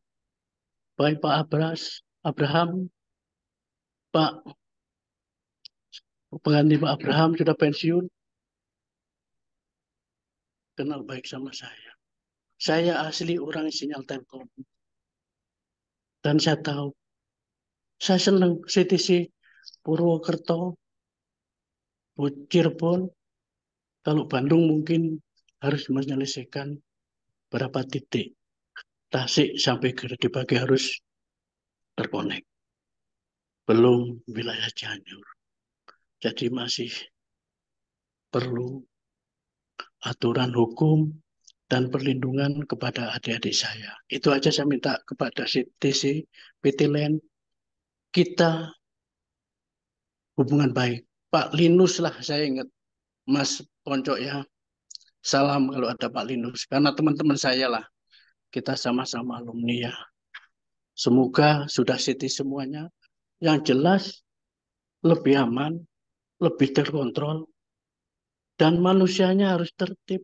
baik Pak Abras Abraham Pak pengganti Pak Abraham sudah pensiun kenal baik sama saya saya asli orang sinyal Telkom dan saya tahu saya senang CTC Purwokerto, Cirebon, kalau Bandung mungkin harus menyelesaikan berapa titik. Tasik sampai Gerdi pagi harus terkonek. Belum wilayah Cianjur. Jadi masih perlu aturan hukum dan perlindungan kepada adik-adik saya. Itu aja saya minta kepada CTC, PT Land, kita hubungan baik. Pak Linus lah saya ingat, Mas Ponco ya. Salam kalau ada Pak Linus, karena teman-teman saya lah. Kita sama-sama alumni ya. Semoga sudah city semuanya. Yang jelas lebih aman, lebih terkontrol, dan manusianya harus tertib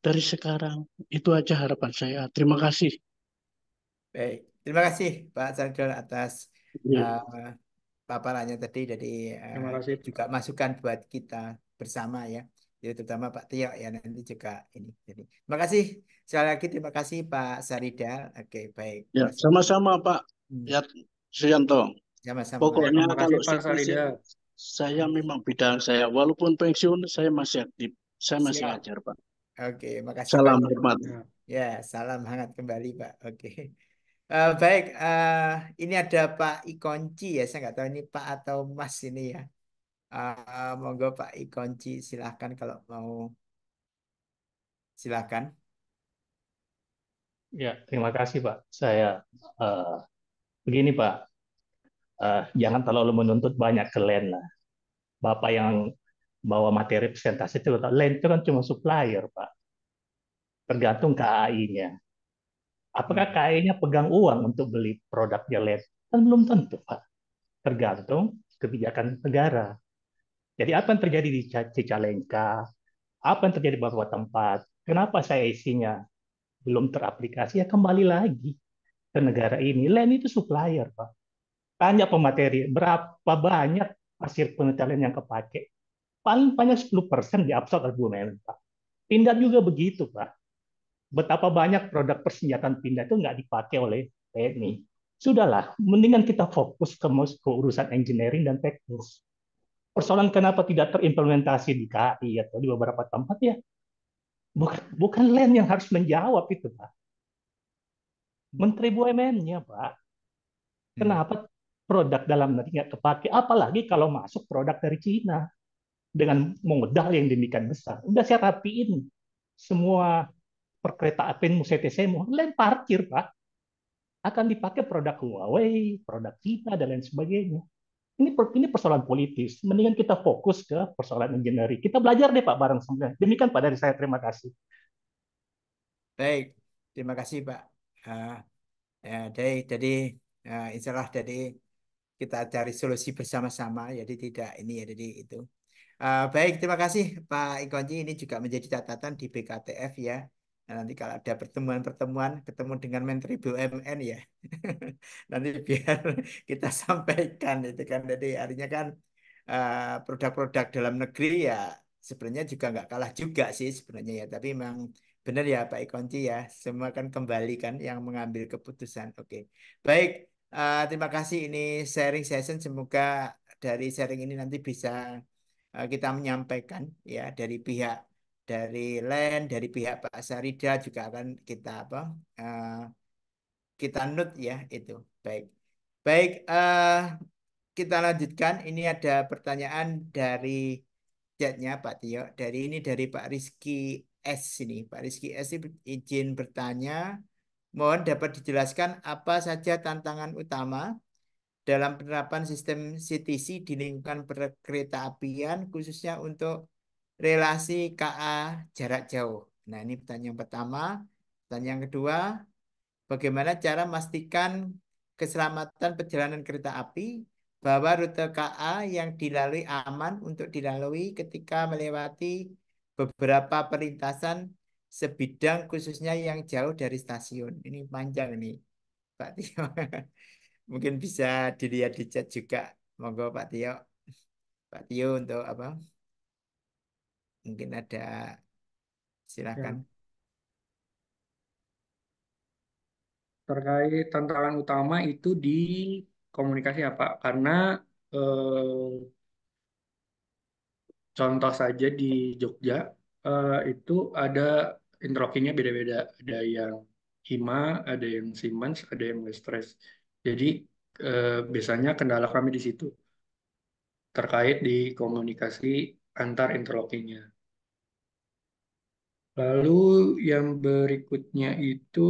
dari sekarang. Itu aja harapan saya. Terima kasih. Baik, terima kasih Pak Sardol atas ya. uh, paparannya tadi jadi Uh, juga masukan buat kita bersama ya. Jadi terutama Pak Tio ya nanti juga ini. Jadi terima kasih sekali lagi terima kasih Pak Sarida. Oke baik. Ya sama-sama Pak hmm. Yat Suyanto. Sama-sama. Pokoknya ya, kalau Pak Sarida. saya memang bidang saya walaupun pensiun saya masih aktif. Saya masih Siap. ajar Pak. Oke, makasih. Salam hormat. Ya, salam hangat kembali Pak. Oke. Uh, baik, uh, ini ada Pak Ikonci ya, saya nggak tahu ini Pak atau Mas ini ya. Uh, monggo Pak Ikonci, silahkan kalau mau. Silahkan. Ya, terima kasih Pak. Saya uh, begini Pak, uh, jangan terlalu menuntut banyak ke land lah. Bapak yang bawa materi presentasi itu, land itu kan cuma supplier Pak. Tergantung KAI-nya Apakah hmm. kayaknya nya pegang uang untuk beli produk jelek? Kan belum tentu, Pak. Tergantung kebijakan negara. Jadi apa yang terjadi di Cicalengka, apa yang terjadi di beberapa tempat, kenapa saya isinya belum teraplikasi, ya kembali lagi ke negara ini. LEN itu supplier, Pak. Tanya pemateri, berapa banyak hasil penelitian yang kepake? Paling banyak 10% di absorb argumen, Pak. Pindah juga begitu, Pak betapa banyak produk persenjataan pindah itu nggak dipakai oleh TNI. Sudahlah, mendingan kita fokus ke, ke urusan engineering dan teknis. Persoalan kenapa tidak terimplementasi di KI atau di beberapa tempat ya, bukan, bukan yang harus menjawab itu, Pak. Menteri BUMN-nya, Pak. Hmm. Kenapa produk dalam negeri nggak kepake? Apalagi kalau masuk produk dari Cina dengan modal yang demikian besar. Udah saya rapiin semua perkereta apian CTC mau lain parkir pak akan dipakai produk Huawei, produk kita dan lain sebagainya. Ini ini persoalan politis. Mendingan kita fokus ke persoalan engineering. Kita belajar deh Pak bareng semuanya. Demikian Pak dari saya. Terima kasih. Baik, terima kasih Pak. Uh, ya, dari, jadi uh, insya jadi kita cari solusi bersama-sama. Jadi tidak ini ya jadi itu. Uh, baik, terima kasih Pak Ikonji. Ini juga menjadi catatan di BKTF ya. Nah, nanti kalau ada pertemuan-pertemuan ketemu dengan Menteri BUMN ya, nanti biar kita sampaikan itu kan. Jadi artinya kan eh, produk-produk uh, dalam negeri ya sebenarnya juga nggak kalah juga sih sebenarnya ya. Tapi memang benar ya Pak Ikonci ya, semua kan kembali kan yang mengambil keputusan. Oke, baik. Uh, terima kasih ini sharing session. Semoga dari sharing ini nanti bisa eh, kita menyampaikan ya dari pihak dari land, dari pihak Pak Sarida juga akan kita apa uh, kita nut ya itu. Baik. Baik, uh, kita lanjutkan. Ini ada pertanyaan dari chatnya Pak Tio. Dari ini dari Pak Rizky S ini. Pak Rizky S izin bertanya. Mohon dapat dijelaskan apa saja tantangan utama dalam penerapan sistem CTC di lingkungan perkereta apian khususnya untuk relasi KA jarak jauh. Nah, ini pertanyaan pertama. Pertanyaan kedua, bagaimana cara memastikan keselamatan perjalanan kereta api bahwa rute KA yang dilalui aman untuk dilalui ketika melewati beberapa perlintasan sebidang khususnya yang jauh dari stasiun. Ini panjang ini, Pak Tio. Mungkin bisa dilihat di chat juga. Monggo Pak Tio. Pak Tio untuk apa? Mungkin ada silakan. Ya. Terkait tantangan utama itu di komunikasi apa ya, karena eh, contoh saja di Jogja eh, itu ada interlockingnya beda-beda, ada yang Hima, ada yang Siemens, ada yang Westres. Jadi eh, biasanya kendala kami di situ terkait di komunikasi antar interlockingnya. Lalu yang berikutnya itu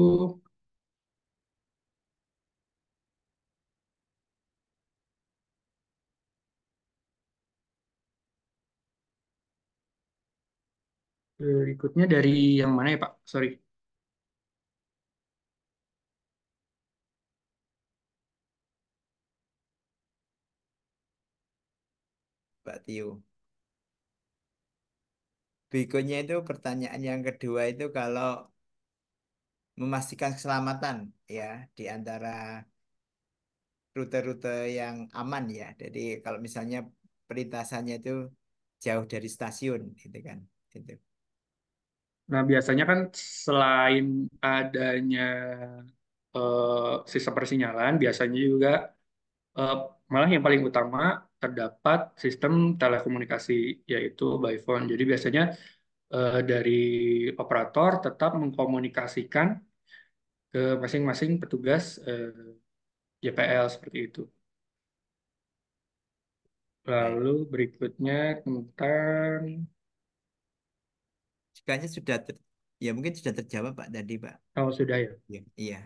berikutnya dari yang mana ya Pak? Sorry. Pak Tio. Berikutnya itu pertanyaan yang kedua itu kalau memastikan keselamatan ya di antara rute-rute yang aman ya. Jadi kalau misalnya perlintasannya itu jauh dari stasiun gitu kan. Gitu. Nah, biasanya kan selain adanya uh, eh, sistem persinyalan, biasanya juga uh, malah yang paling utama terdapat sistem telekomunikasi yaitu by phone. Jadi biasanya uh, dari operator tetap mengkomunikasikan ke masing-masing petugas uh, eh, JPL seperti itu. Lalu berikutnya tentang Sekalian sudah ter... ya mungkin sudah terjawab Pak tadi Pak. Oh sudah ya. iya. iya.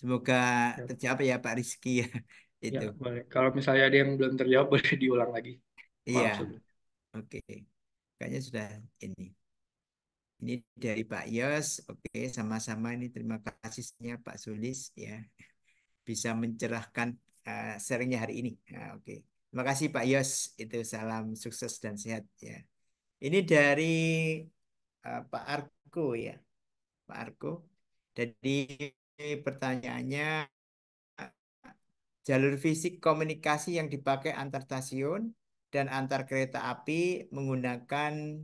Semoga ya. terjawab ya Pak Rizky ya. Iya, Itu. boleh. Kalau misalnya ada yang belum terjawab boleh diulang lagi. Iya. Oke. Kayaknya sudah ini. Ini dari Pak Yos. Oke, sama-sama ini terima kasihnya Pak Sulis ya. Bisa mencerahkan uh, sharingnya hari ini. Nah, Oke. Terima kasih Pak Yos. Itu salam sukses dan sehat ya. Ini dari uh, Pak Arko ya. Pak Arko. Jadi pertanyaannya Jalur fisik komunikasi yang dipakai antar stasiun dan antar kereta api menggunakan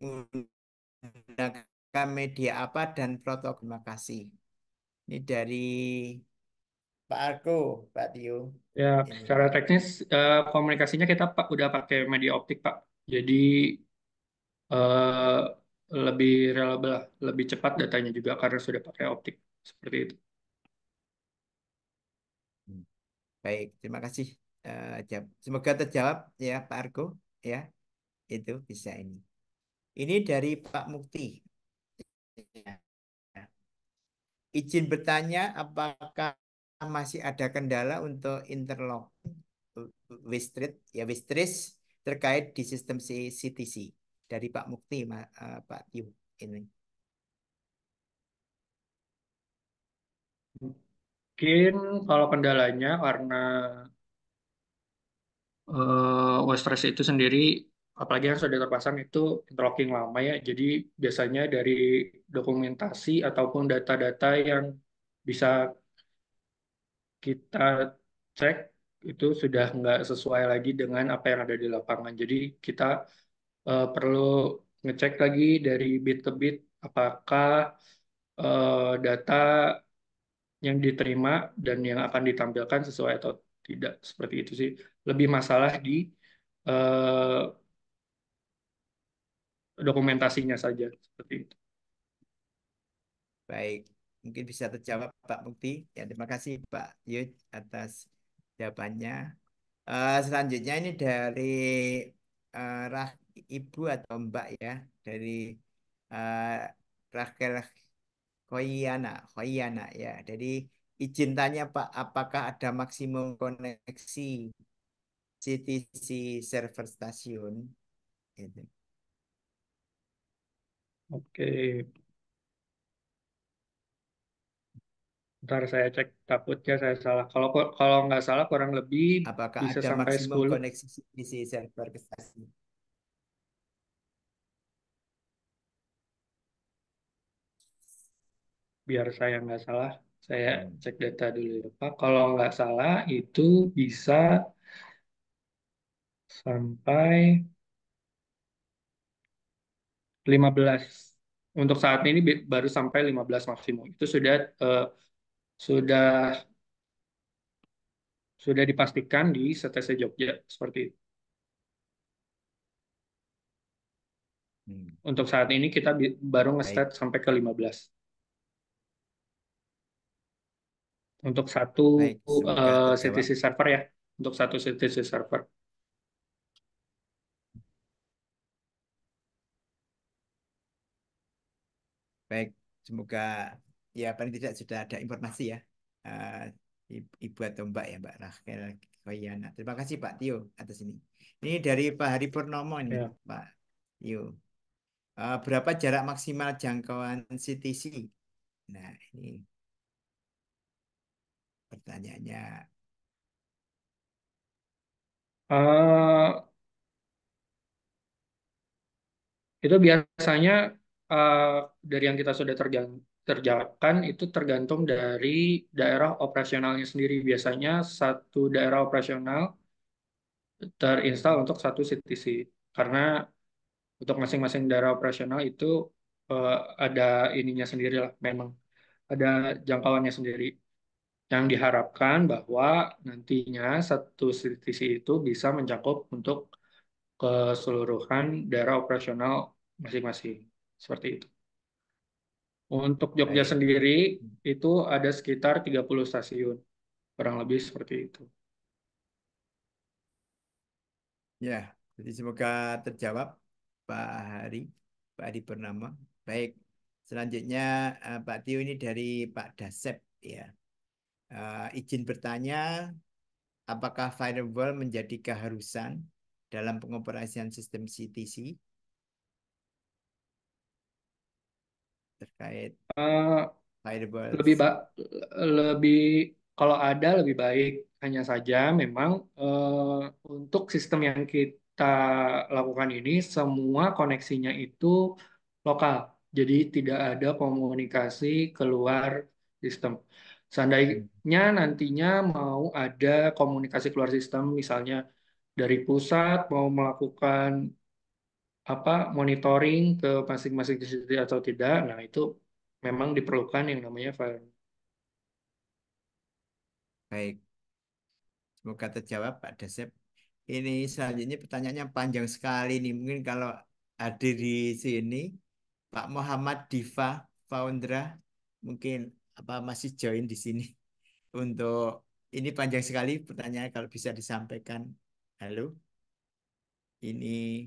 menggunakan media apa dan protokol terima kasih Ini dari Pak Arko, Pak Tio. Ya, secara teknis eh, komunikasinya kita Pak udah pakai media optik Pak. Jadi uh, lebih reliable, lebih cepat datanya juga karena sudah pakai optik seperti itu. Baik, terima kasih. Eh, semoga terjawab ya Pak Argo ya. Itu bisa ini. Ini dari Pak Mukti. Izin bertanya apakah masih ada kendala untuk interlock Wistrit ya Wistris terkait di sistem CTC dari Pak Mukti eh, Pak Tiu ini. Mungkin kalau kendalanya karena eh Wordpress itu sendiri apalagi yang sudah terpasang itu interlocking lama ya. Jadi biasanya dari dokumentasi ataupun data-data yang bisa kita cek itu sudah nggak sesuai lagi dengan apa yang ada di lapangan. Jadi kita uh, perlu ngecek lagi dari bit ke bit apakah uh, data yang diterima dan yang akan ditampilkan sesuai atau tidak seperti itu sih lebih masalah di uh, dokumentasinya saja seperti itu. Baik, mungkin bisa terjawab Pak Mukti. Ya terima kasih Pak Yud atas jawabannya. Uh, selanjutnya ini dari uh, Rah Ibu atau Mbak ya dari uh, Rachel Koyana, Koyana ya. Jadi izin tanya Pak, apakah ada maksimum koneksi CTC server stasiun? Gitu. Oke. Ntar saya cek takutnya saya salah. Kalau kalau nggak salah kurang lebih Apakah bisa ada sampai maksimum 10. koneksi CTC server stasiun? biar saya nggak salah, saya hmm. cek data dulu ya Pak. Kalau nggak salah itu bisa sampai 15. Untuk saat ini baru sampai 15 maksimum. Itu sudah uh, sudah sudah dipastikan di STC Jogja seperti itu. Hmm. Untuk saat ini kita baru nge ngestat sampai ke 15. untuk satu Baik, uh, server ya, untuk satu CTC server. Baik, semoga ya paling tidak sudah ada informasi ya. Uh, Ibu atau Mbak ya Mbak Rachel Koyana. Terima kasih Pak Tio atas ini. Ini dari Pak Hari Purnomo ini ya. Pak Tio. Uh, berapa jarak maksimal jangkauan CTC? Nah ini pertanyaannya. Uh, itu biasanya uh, dari yang kita sudah terja terjalankan itu tergantung dari daerah operasionalnya sendiri. Biasanya satu daerah operasional terinstal untuk satu CTC karena untuk masing-masing daerah operasional itu uh, ada ininya sendiri lah memang ada jangkauannya sendiri yang diharapkan bahwa nantinya satu CTC itu bisa mencakup untuk keseluruhan daerah operasional masing-masing. Seperti itu. Untuk Jogja sendiri hmm. itu ada sekitar 30 stasiun. Kurang lebih seperti itu. Ya, jadi semoga terjawab Pak Hari, Pak Hari bernama. Baik, selanjutnya eh, Pak Tio ini dari Pak Dasep ya uh, izin bertanya, apakah firewall menjadi keharusan dalam pengoperasian sistem CTC? Terkait uh, eh, firewall. Lebih, lebih kalau ada lebih baik. Hanya saja memang uh, untuk sistem yang kita lakukan ini semua koneksinya itu lokal. Jadi tidak ada komunikasi keluar sistem. Seandainya nantinya mau ada komunikasi keluar sistem, misalnya dari pusat mau melakukan apa monitoring ke masing-masing institusi atau tidak, nah itu memang diperlukan yang namanya file. Baik, semoga terjawab Pak Desep. Ini selanjutnya pertanyaannya panjang sekali nih. Mungkin kalau ada di sini Pak Muhammad Diva Foundra mungkin apa masih join di sini untuk ini panjang sekali pertanyaan kalau bisa disampaikan. Halo. Ini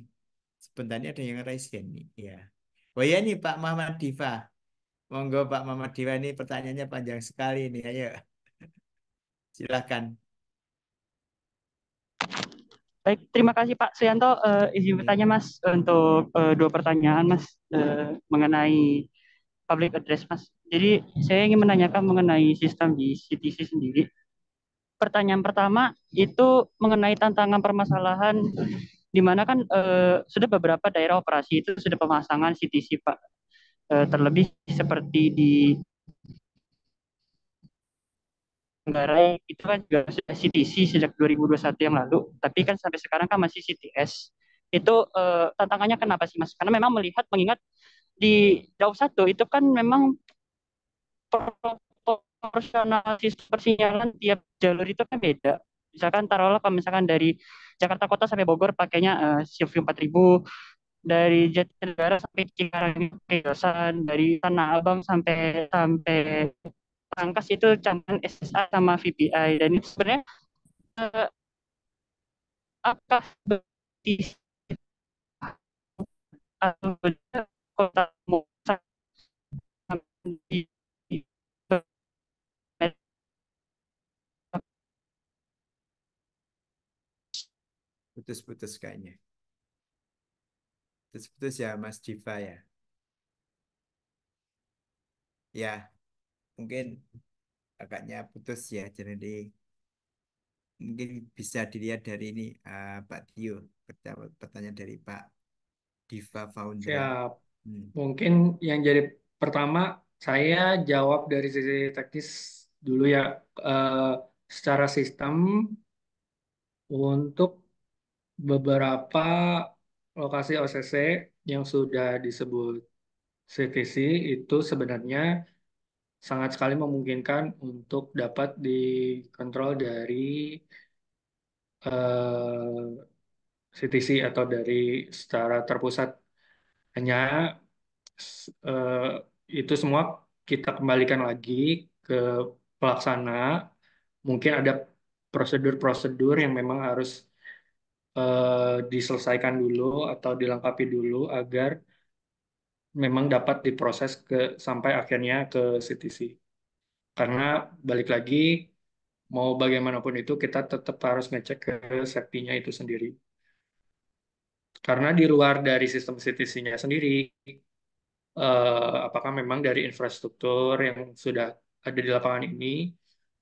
sebenarnya ada yang raise hand nih. Ya. Oh ya nih Pak Muhammad Diva. Monggo Pak Muhammad Diva ini pertanyaannya panjang sekali ini Ayo. Silakan. Baik, terima kasih Pak Suyanto. Uh, izin bertanya Mas untuk uh, dua pertanyaan Mas uh, mengenai public address, Mas. Jadi saya ingin menanyakan mengenai sistem di CTC sendiri. Pertanyaan pertama itu mengenai tantangan permasalahan di mana kan eh, sudah beberapa daerah operasi itu sudah pemasangan CTC Pak. Eh, terlebih seperti di negara itu kan juga sudah CTC sejak 2021 yang lalu, tapi kan sampai sekarang kan masih CTS. Itu eh, tantangannya kenapa sih Mas? Karena memang melihat mengingat di daup hmm. satu itu kan memang proporsional persinyalan tiap jalur itu kan beda. Misalkan taruhlah kalau misalkan dari Jakarta Kota sampai Bogor pakainya uh, Silvio 4000, dari Jatinegara sampai Cikarang Pedosan, dari Tanah Abang sampai sampai Rangkas itu S SSA sama VPI dan itu sebenarnya uh, apakah atau kota Mosak di putus-putus kayaknya. Putus-putus ya Mas Jiva ya. Ya, mungkin agaknya putus ya. Jadi mungkin bisa dilihat dari ini uh, Pak Tio. Pertanyaan dari Pak Diva Founder. Siap. Hmm. Mungkin yang jadi pertama saya jawab dari sisi teknis dulu ya eh, secara sistem untuk beberapa lokasi OCC yang sudah disebut CTC itu sebenarnya sangat sekali memungkinkan untuk dapat dikontrol dari eh, CTC atau dari secara terpusat hanya uh, itu semua kita kembalikan lagi ke pelaksana. Mungkin ada prosedur-prosedur yang memang harus uh, diselesaikan dulu atau dilengkapi dulu agar memang dapat diproses ke sampai akhirnya ke CTC. Karena balik lagi mau bagaimanapun itu kita tetap harus ngecek ke safety-nya itu sendiri. Karena di luar dari sistem CTC-nya sendiri, eh, apakah memang dari infrastruktur yang sudah ada di lapangan ini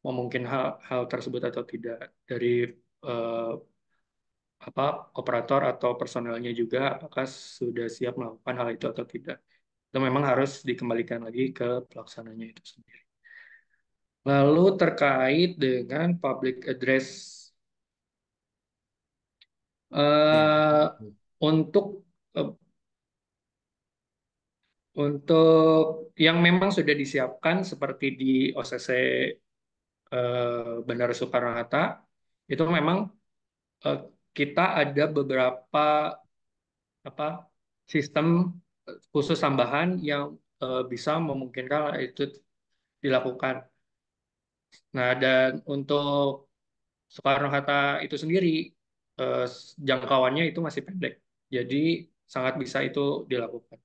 memungkinkan hal, hal tersebut atau tidak dari eh, apa operator atau personelnya juga apakah sudah siap melakukan hal itu atau tidak itu memang harus dikembalikan lagi ke pelaksananya itu sendiri. Lalu terkait dengan public address, uh, untuk eh, untuk yang memang sudah disiapkan seperti di OCC eh, Bandara Soekarno-Hatta itu memang eh, kita ada beberapa apa sistem khusus tambahan yang bisa memungkinkan itu dilakukan. Nah, dan untuk Soekarno-Hatta itu sendiri jangkauannya itu masih pendek. Jadi sangat bisa itu dilakukan.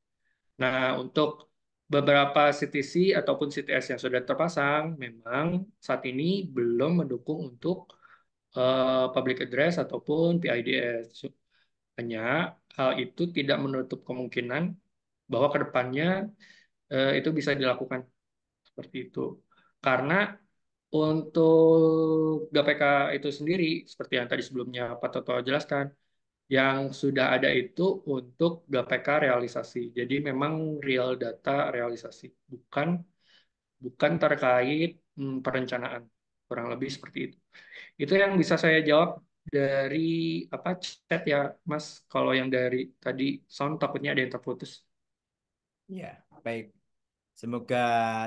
Nah, untuk beberapa CTC ataupun CTS yang sudah terpasang memang saat ini belum mendukung untuk uh, public address ataupun PIDS. Hanya hal itu tidak menutup kemungkinan bahwa kedepannya uh, eh, itu bisa dilakukan seperti itu. Karena untuk GPK itu sendiri, seperti yang tadi sebelumnya Pak Toto jelaskan, yang sudah ada itu untuk GPK realisasi. Jadi memang real data realisasi, bukan bukan terkait hmm, perencanaan. Kurang lebih seperti itu. Itu yang bisa saya jawab dari apa chat ya, Mas. Kalau yang dari tadi sound takutnya ada yang terputus. Ya, baik. Semoga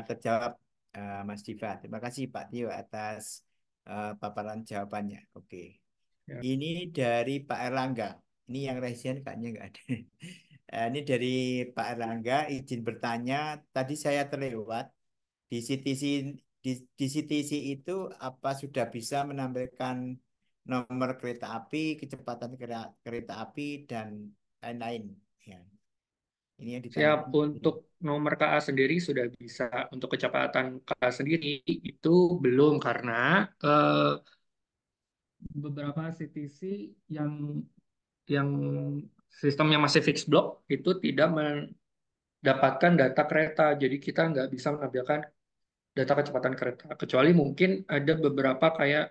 terjawab uh, Mas Diva. Terima kasih Pak Tio atas uh, paparan jawabannya. Oke. Okay. Ya. Ini dari Pak Erlangga. Ini yang resian kayaknya nggak ada. Eh, ini dari Pak Erlangga, izin bertanya. Tadi saya terlewat di CTC di, di CTC itu apa sudah bisa menampilkan nomor kereta api, kecepatan kereta, kereta api dan lain-lain. Ya. Ini yang ditanya. Siap untuk nomor KA sendiri sudah bisa. Untuk kecepatan KA sendiri itu belum karena uh, beberapa CTC yang yang sistemnya masih fixed block itu tidak mendapatkan data kereta. Jadi kita nggak bisa menampilkan data kecepatan kereta. Kecuali mungkin ada beberapa kayak,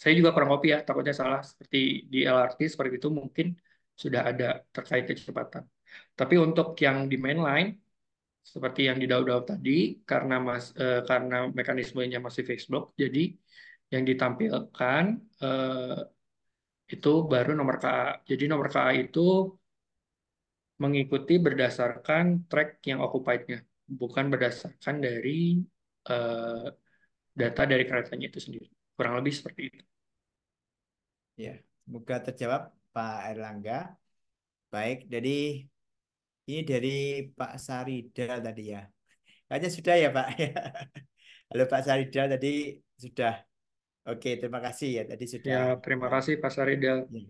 saya juga kurang kopi ya, takutnya salah. Seperti di LRT, seperti itu mungkin sudah ada terkait kecepatan. Tapi untuk yang di mainline, seperti yang di daud daud tadi, karena mas, eh, karena mekanismenya masih fixed block, jadi yang ditampilkan eh, itu baru nomor KA. Jadi nomor KA itu mengikuti berdasarkan track yang occupied-nya, bukan berdasarkan dari eh, data dari keretanya itu sendiri. Kurang lebih seperti itu. Ya, semoga terjawab Pak Erlangga. Baik, jadi ini dari Pak Saridal tadi ya. Kayaknya sudah ya Pak. Halo Pak Saridal tadi sudah Oke, terima kasih ya tadi sudah. Ya, terima kasih Pak Saridel. Ya,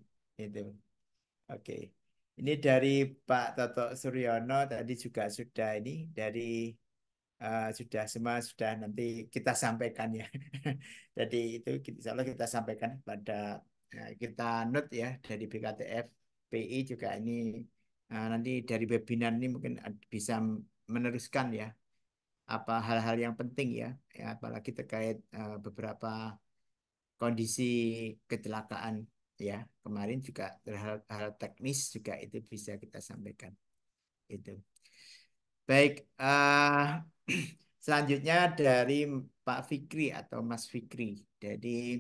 itu. Oke. Ini dari Pak Toto Suryono tadi juga sudah ini dari uh, sudah semua sudah nanti kita sampaikan ya. Jadi itu insya Allah kita sampaikan pada ya, kita note ya dari BKTF PI juga ini uh, nanti dari webinar ini mungkin bisa meneruskan ya apa hal-hal yang penting ya, ya apalagi terkait uh, beberapa kondisi kecelakaan ya kemarin juga terhal hal teknis juga itu bisa kita sampaikan itu baik uh, selanjutnya dari Pak Fikri atau Mas Fikri jadi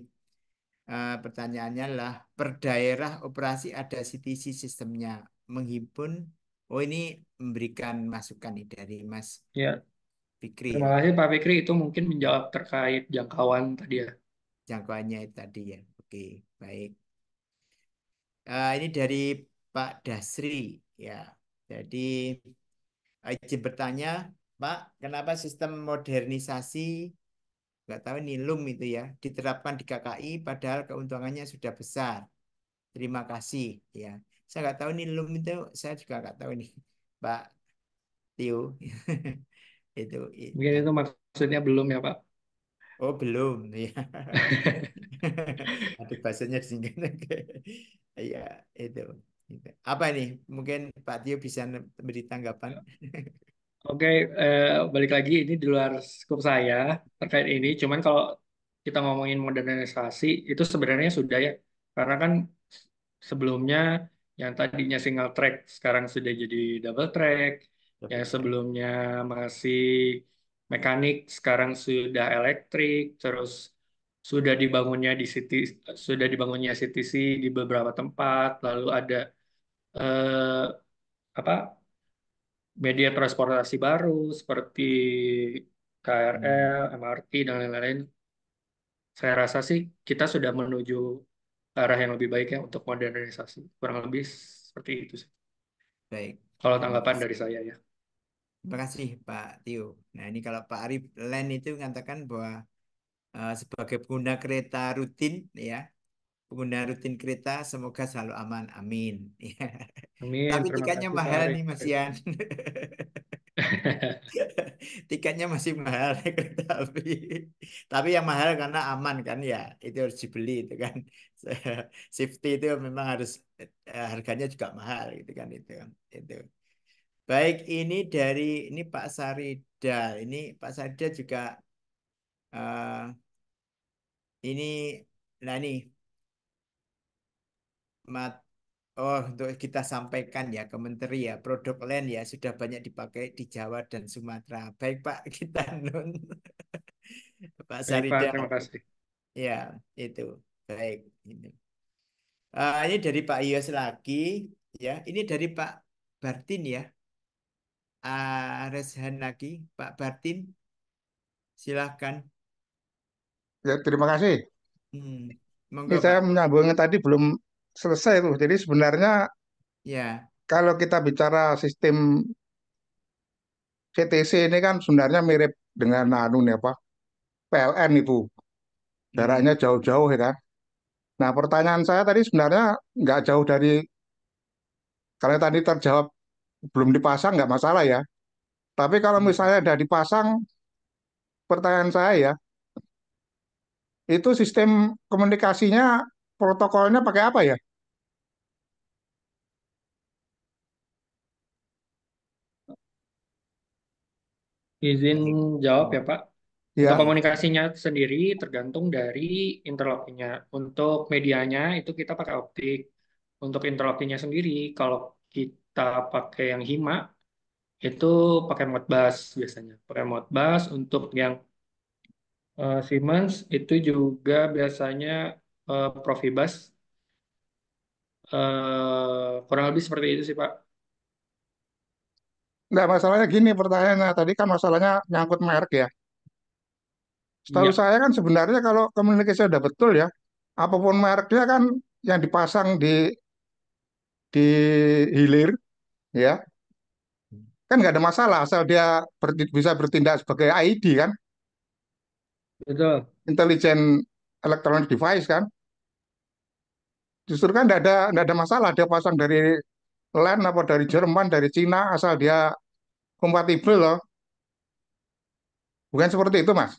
uh, pertanyaannya lah per daerah operasi ada CTC sistemnya menghimpun oh ini memberikan masukan nih dari Mas ya. Fikri terima kasih Pak Fikri itu mungkin menjawab terkait jangkauan tadi ya jangkauannya tadi ya. Oke, baik. Uh, ini dari Pak Dasri ya. Jadi eh, izin bertanya, Pak, kenapa sistem modernisasi nggak tahu ini LUM itu ya diterapkan di KKI padahal keuntungannya sudah besar. Terima kasih ya. Saya nggak tahu ini LUM itu saya juga nggak tahu ini, Pak Tio. itu. Mungkin itu maksudnya belum ya Pak. Oh belum ya. Aduh bahasanya disingkat. Iya itu. Apa nih? Mungkin Pak Tio bisa beri tanggapan. Oke, okay, eh, balik lagi ini di luar skop saya terkait ini. Cuman kalau kita ngomongin modernisasi itu sebenarnya sudah ya, karena kan sebelumnya yang tadinya single track sekarang sudah jadi double track, double yang sebelumnya masih mekanik, sekarang sudah elektrik, terus sudah dibangunnya di city, sudah dibangunnya CTC di beberapa tempat, lalu ada eh, apa media transportasi baru seperti KRL, MRT hmm. dan lain-lain. Saya rasa sih kita sudah menuju arah yang lebih baik ya untuk modernisasi. Kurang lebih seperti itu sih. Baik. Kalau tanggapan dari saya ya. Terima kasih Pak Tio. Nah ini kalau Pak Arif Len itu mengatakan bahwa uh, sebagai pengguna kereta rutin ya pengguna rutin kereta semoga selalu aman amin ya. amin tapi tiketnya mahal nih Mas Ian. tiketnya masih mahal kereta api tapi yang mahal karena aman kan ya itu harus dibeli itu kan safety itu memang harus eh, harganya juga mahal gitu kan itu itu Baik ini dari ini Pak Sarida. Ini Pak Sarida juga uh, ini nah ini mat Oh, untuk kita sampaikan ya ke Menteri ya, produk land ya sudah banyak dipakai di Jawa dan Sumatera. Baik Pak, kita nun. Pak Baik, Pak, terima kasih. Ya, itu. Baik. Ini. Uh, ini dari Pak Yos lagi. ya Ini dari Pak Bartin ya. Areshan lagi, Pak Bartin. Silahkan. Ya, terima kasih. Hmm. Ini saya menyambungnya tadi belum selesai tuh. Jadi sebenarnya ya. kalau kita bicara sistem CTC ini kan sebenarnya mirip dengan anu nih apa PLN itu darahnya hmm. jauh-jauh ya kan. Nah pertanyaan saya tadi sebenarnya nggak jauh dari karena tadi terjawab belum dipasang nggak masalah ya. Tapi kalau hmm. misalnya sudah dipasang, pertanyaan saya ya, itu sistem komunikasinya protokolnya pakai apa ya? Izin jawab ya Pak. Ya. komunikasinya sendiri tergantung dari interlocknya. Untuk medianya itu kita pakai optik. Untuk interlocknya sendiri, kalau kita kita pakai yang hima itu pakai Modbus biasanya. Pakai Modbus untuk yang uh, Siemens itu juga biasanya uh, eh, Profibus. Uh, eh, kurang lebih seperti itu sih Pak. Nah, masalahnya gini pertanyaannya nah, tadi kan masalahnya nyangkut merek ya. Setahu ya. saya kan sebenarnya kalau komunikasi sudah betul ya, apapun mereknya kan yang dipasang di di hilir ya kan nggak ada masalah asal dia ber, bisa bertindak sebagai ID kan betul intelijen electronic device kan justru kan nggak ada nggak ada masalah dia pasang dari LAN apa dari Jerman dari Cina asal dia kompatibel loh bukan seperti itu mas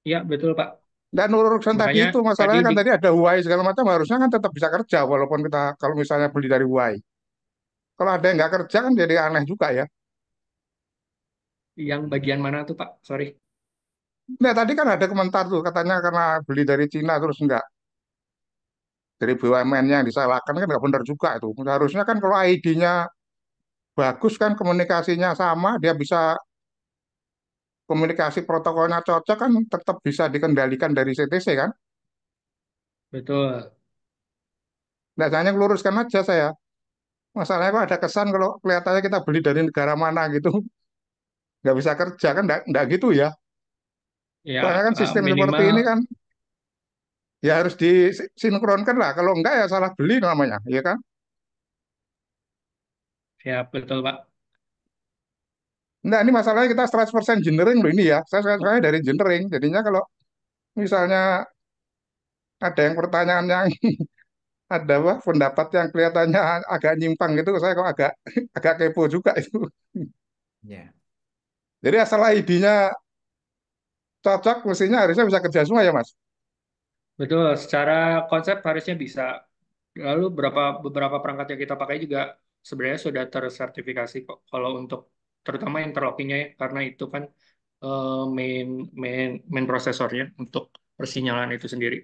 Iya betul Pak. Dan urusan tadi itu masalahnya tadi kan di... tadi ada Huawei segala macam harusnya kan tetap bisa kerja walaupun kita kalau misalnya beli dari Huawei. Kalau ada yang nggak kerja kan jadi aneh juga ya. Yang bagian mana tuh Pak? Sorry. Nah, tadi kan ada komentar tuh katanya karena beli dari Cina terus nggak dari bumn yang disalahkan kan nggak benar juga itu. Seharusnya kan kalau ID-nya bagus kan komunikasinya sama, dia bisa komunikasi protokolnya cocok kan tetap bisa dikendalikan dari CTC kan? Betul. Nah, tanya luruskan aja saya masalahnya kok ada kesan kalau kelihatannya kita beli dari negara mana gitu nggak bisa kerja kan nggak gitu ya. ya Karena kan eh, sistem minimal... seperti ini kan ya harus disinkronkan lah kalau enggak ya salah beli namanya ya kan. Ya betul Pak. Nah ini masalahnya kita 100% engineering loh ini ya. Saya saya dari engineering jadinya kalau misalnya ada yang pertanyaan yang ada apa, pendapat yang kelihatannya agak nyimpang gitu, saya kok agak agak kepo juga itu. Yeah. Jadi asal ID-nya cocok, mestinya harusnya bisa kerja semua ya, Mas? Betul, secara konsep harusnya bisa. Lalu berapa beberapa perangkat yang kita pakai juga sebenarnya sudah tersertifikasi kok. Kalau untuk terutama interlockingnya ya, karena itu kan eh, main main main prosesornya untuk persinyalan itu sendiri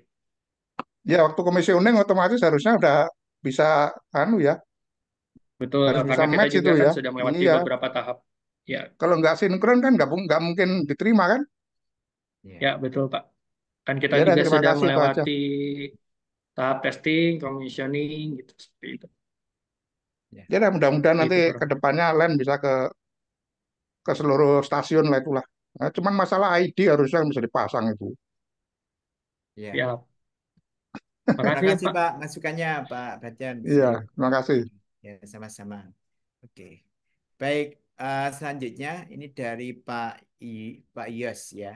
ya waktu komisioning otomatis harusnya udah bisa anu ya betul harus bisa kita match juga itu kan ya sudah melewati iya. beberapa tahap ya kalau nggak sinkron kan nggak nggak mungkin diterima kan iya. ya betul pak kan kita ya, juga sudah kasih, melewati tahap testing commissioning gitu seperti itu ya, ya mudah-mudahan nanti itu, kedepannya LAN bisa ke ke seluruh stasiun lah itulah nah, cuman masalah ID harusnya bisa dipasang itu iya. ya, ya. Makasih, makasih Pak. masukannya Pak Bajan. Iya, terima kasih. Ya, sama-sama. Oke. Baik, uh, selanjutnya ini dari Pak I, Pak Yos ya.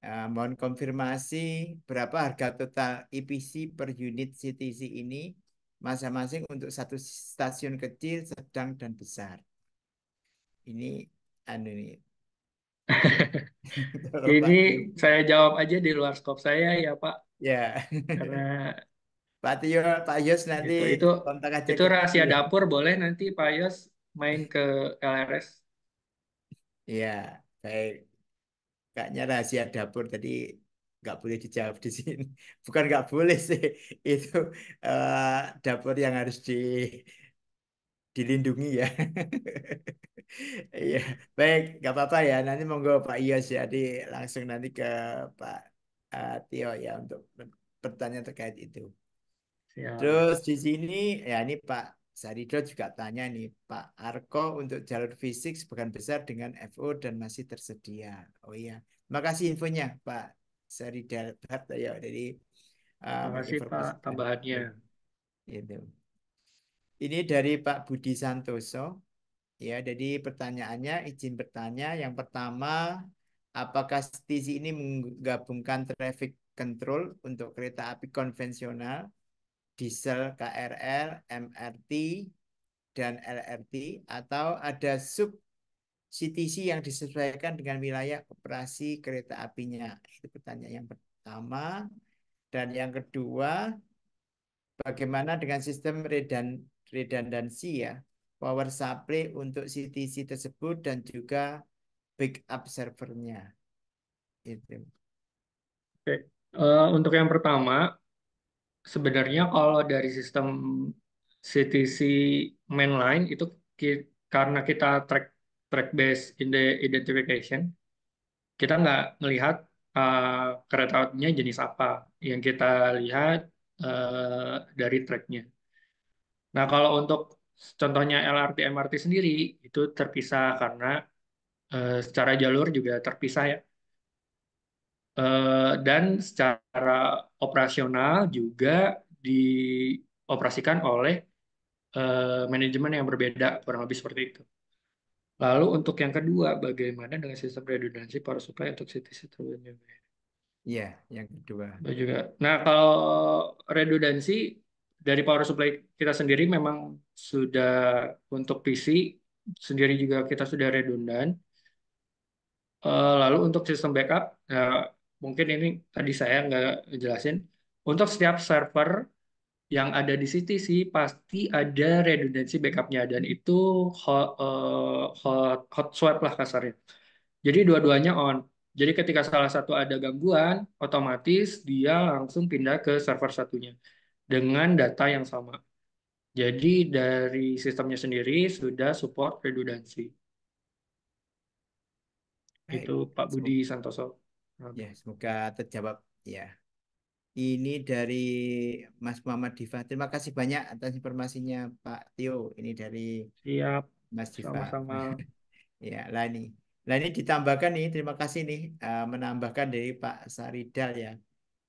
Uh, mohon konfirmasi berapa harga total EPC per unit CTC ini masing-masing untuk satu stasiun kecil, sedang dan besar. Ini anu ini. ini saya jawab aja di luar skop saya ya Pak. Ya. Karena Pak Tio, Pak Yos nanti gitu, itu, kontak aja. Itu rahasia dapur boleh nanti Pak Yos main ke LRS. Ya, baik. Kayaknya rahasia dapur tadi nggak boleh dijawab di sini. Bukan nggak boleh sih, itu uh, dapur yang harus di dilindungi ya. Iya, baik, nggak apa-apa ya. Nanti monggo Pak Yos di ya. langsung nanti ke Pak uh, Tio ya untuk pertanyaan terkait itu. Siap. Terus di sini ya ini Pak Sarido juga tanya nih Pak Arko untuk jalur fisik sebagian besar dengan FO dan masih tersedia. Oh iya, terima kasih infonya Pak Sarido. Ya, jadi uh, terima kasih Pak tambahannya. Itu. Ini dari Pak Budi Santoso. Ya, jadi pertanyaannya izin bertanya. Yang pertama, apakah STISI ini menggabungkan traffic control untuk kereta api konvensional, diesel KRL, MRT, dan LRT, atau ada sub CTC yang disesuaikan dengan wilayah operasi kereta apinya? Itu pertanyaan yang pertama. Dan yang kedua, bagaimana dengan sistem redan, redundansi ya, power supply untuk CTC tersebut dan juga backup servernya. Itu. Oke. Uh, untuk yang pertama, sebenarnya kalau dari sistem CTC mainline itu kita, karena kita track track the identification, kita nggak melihat uh, eh, kereta apinya jenis apa. Yang kita lihat uh, dari tracknya. Nah, kalau untuk contohnya LRT MRT sendiri itu terpisah karena Eh, secara jalur juga terpisah ya. Eh, dan secara operasional juga dioperasikan oleh eh, manajemen yang berbeda, kurang lebih seperti itu. Lalu untuk yang kedua, bagaimana dengan sistem redundansi power supply untuk city-city Iya, yang kedua. Juga. Nah, kalau redundansi dari power supply kita sendiri memang sudah untuk PC sendiri juga kita sudah redundan. Eh, lalu untuk sistem backup, uh, mungkin ini tadi saya nggak jelasin. Untuk setiap server yang ada di CTC pasti ada redundansi backupnya dan itu hot, eh, hot, hot swap lah kasarnya. Jadi dua-duanya on. Jadi ketika salah satu ada gangguan, otomatis dia langsung pindah ke server satunya dengan data yang sama. Jadi dari sistemnya sendiri sudah support redundansi. Itu Pak Budi semoga, Santoso. Ya, semoga terjawab ya. Ini dari Mas Muhammad Diva. Terima kasih banyak atas informasinya Pak Tio. Ini dari Siap. Mas Diva. Sama-sama. ya, Lani. Lani ditambahkan nih, terima kasih nih eh, menambahkan dari Pak Saridal ya.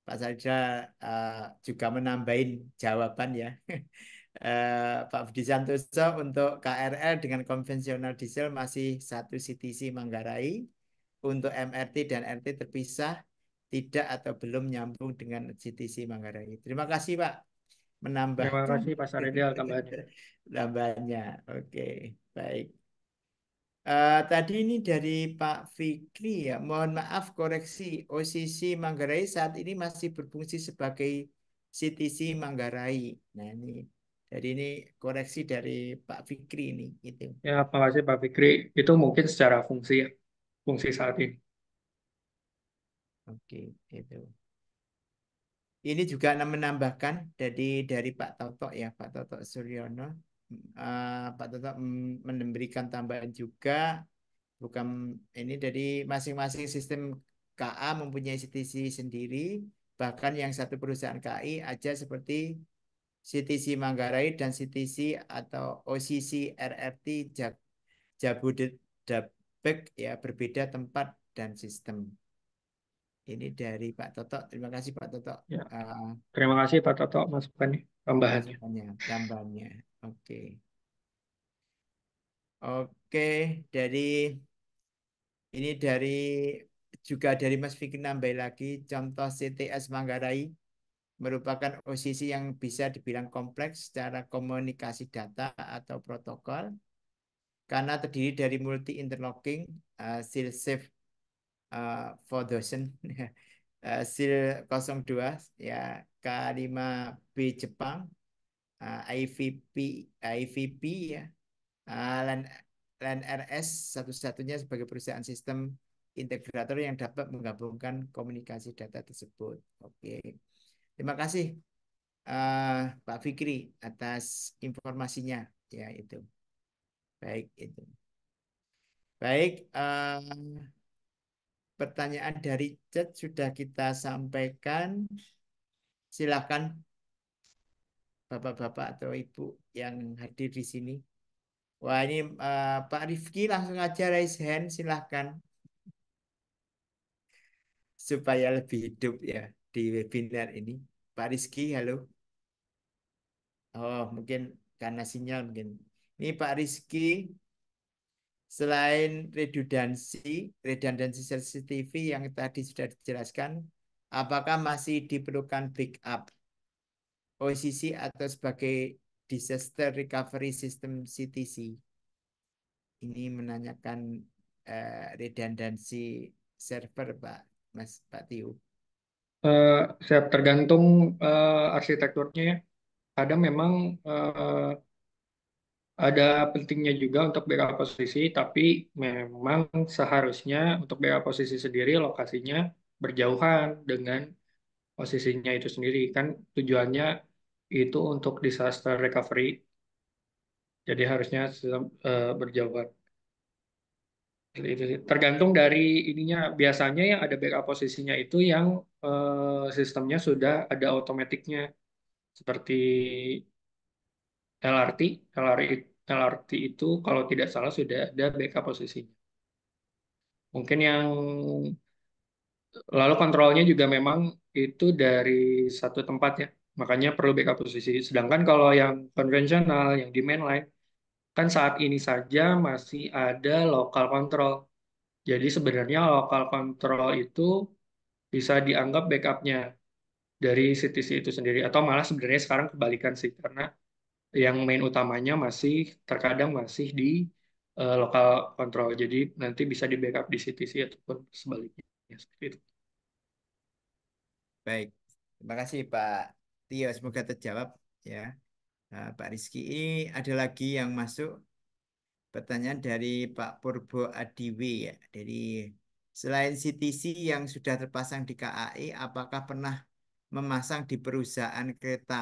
Pak Saridal eh, juga menambahin jawaban ya. Eh, Pak Budi Santoso untuk KRL dengan konvensional diesel masih satu CTC Manggarai untuk MRT dan RT terpisah tidak atau belum nyambung dengan CTC Manggarai. Terima kasih Pak menambah. Terima kasih Pak Saridel tambahannya. tambahannya. Oke, baik. Uh, tadi ini dari Pak Fikri ya, mohon maaf koreksi OCC Manggarai saat ini masih berfungsi sebagai CTC Manggarai. Nah ini, jadi ini koreksi dari Pak Fikri ini. Gitu. Ya, kasih Pak Fikri. Itu mungkin secara fungsi ya fungsi saat ini. Oke, itu. Ini juga menambahkan dari dari Pak Toto ya, Pak Toto Suryono. Uh, Pak Toto memberikan tambahan juga bukan ini dari masing-masing sistem KA mempunyai CTC sendiri, bahkan yang satu perusahaan KI aja seperti CTC Manggarai dan CTC atau OCC RRT Jabodetabek back ya berbeda tempat dan sistem. Ini dari Pak Toto. Terima kasih Pak Toto. Ya. Uh, Terima kasih Pak Toto masukannya, tambahannya. tambahannya. Oke. Okay. Oke, okay, dari ini dari juga dari Mas Fikri nambah lagi contoh CTS Manggarai merupakan posisi yang bisa dibilang kompleks secara komunikasi data atau protokol karena terdiri dari multi interlocking uh, eh, seal safe uh, eh, foundation uh, eh, seal 02 ya K5B Jepang uh, IVP IVP ya uh, LAN, LAN RS satu-satunya sebagai perusahaan sistem integrator yang dapat menggabungkan komunikasi data tersebut. Oke. Okay. Terima kasih uh, Pak Fikri atas informasinya ya itu. Baik itu. Baik, uh, pertanyaan dari chat sudah kita sampaikan. Silahkan bapak-bapak atau ibu yang hadir di sini. Wah ini uh, Pak Rifki langsung aja raise hand, silahkan. Supaya lebih hidup ya di webinar ini. Pak Rizky, halo. Oh, mungkin karena sinyal mungkin ini Pak Rizky, selain redundansi, redundansi CCTV yang tadi sudah dijelaskan, apakah masih diperlukan backup OCC atau sebagai disaster recovery system CTC? Ini menanyakan uh, eh, redundansi server, Pak Mas Pak Tiu. Uh, eh, saya tergantung uh, arsitekturnya ya. Ada memang uh, ada pentingnya juga untuk backup posisi, tapi memang seharusnya untuk backup posisi sendiri lokasinya berjauhan dengan posisinya itu sendiri. Kan tujuannya itu untuk disaster recovery, jadi harusnya eh, berjauhan. Tergantung dari ininya, biasanya yang ada backup posisinya itu yang eh, sistemnya sudah ada otomatiknya, seperti LRT, LRT LRT itu kalau tidak salah sudah ada backup posisinya. Mungkin yang lalu kontrolnya juga memang itu dari satu tempat ya. Makanya perlu backup posisi. Sedangkan kalau yang konvensional, yang di mainline, kan saat ini saja masih ada lokal kontrol. Jadi sebenarnya lokal kontrol itu bisa dianggap backupnya dari CTC itu sendiri. Atau malah sebenarnya sekarang kebalikan sih. Karena yang main utamanya masih terkadang masih di uh, lokal kontrol. Jadi nanti bisa di backup di CTC ataupun sebaliknya. Ya, seperti itu. Baik, terima kasih Pak Tio. Semoga terjawab ya. Nah, Pak Rizky, ini ada lagi yang masuk pertanyaan dari Pak Purbo Adiwi ya. Dari selain CTC yang sudah terpasang di KAI, apakah pernah memasang di perusahaan kereta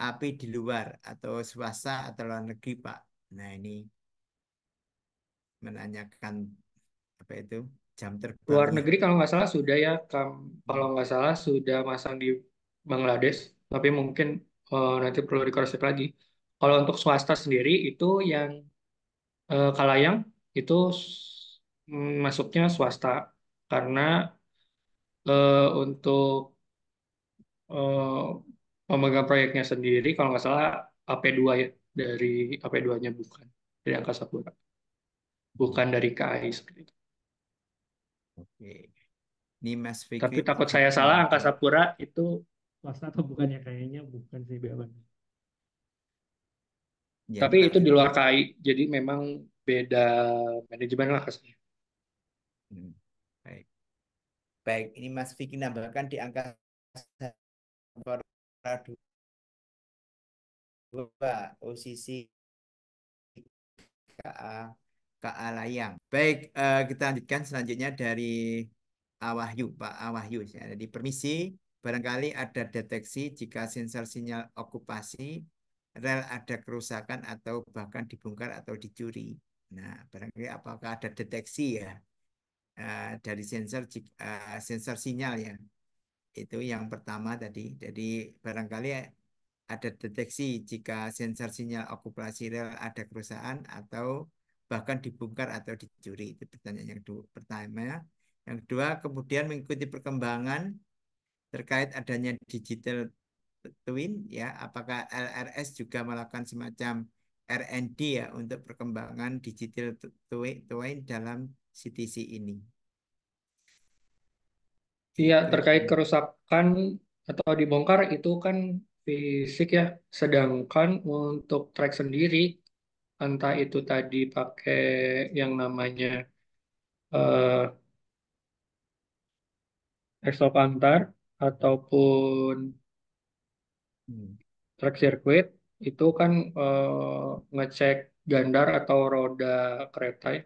api di luar atau swasta atau luar negeri Pak. Nah ini menanyakan apa itu jam terbang. Luar negeri kalau nggak salah sudah ya kalau nggak salah sudah masang di Bangladesh, tapi mungkin uh, nanti perlu dikoreksi lagi. Kalau untuk swasta sendiri itu yang uh, kalayang itu masuknya swasta karena uh, untuk uh, memegang proyeknya sendiri kalau nggak salah AP2 ya dari AP2-nya bukan dari Angkasa Pura. Bukan dari KAI seperti itu. Oke. Ini Mas Fikri. Tapi takut saya salah Angkasa Pura itu swasta atau bukannya kayaknya bukan sih Beawan. Ya, Tapi itu di luar KAI, jadi memang beda manajemen lah kasusnya. Hmm, baik. Baik, ini Mas Fikri nambahkan di angka dua posisi KA KA Layang. Baik, uh, kita lanjutkan selanjutnya dari Awahyu, Pak Awahyu. Jadi permisi, barangkali ada deteksi jika sensor sinyal okupasi rel ada kerusakan atau bahkan dibongkar atau dicuri. Nah, barangkali apakah ada deteksi ya uh, dari sensor uh, sensor sinyal ya itu yang pertama tadi. Jadi barangkali ada deteksi jika sensor sinyal okupasi rel ada kerusakan atau bahkan dibongkar atau dicuri. Itu pertanyaan yang kedua pertama. Yang kedua, kemudian mengikuti perkembangan terkait adanya digital twin ya, apakah LRS juga melakukan semacam R&D ya untuk perkembangan digital twin dalam CTC ini. Iya, iya, terkait kerusakan atau dibongkar itu kan fisik ya. Sedangkan untuk track sendiri, entah itu tadi pakai yang namanya uh, eh, exhaust antar ataupun hmm. track circuit, itu kan uh, ngecek gandar atau roda kereta ya.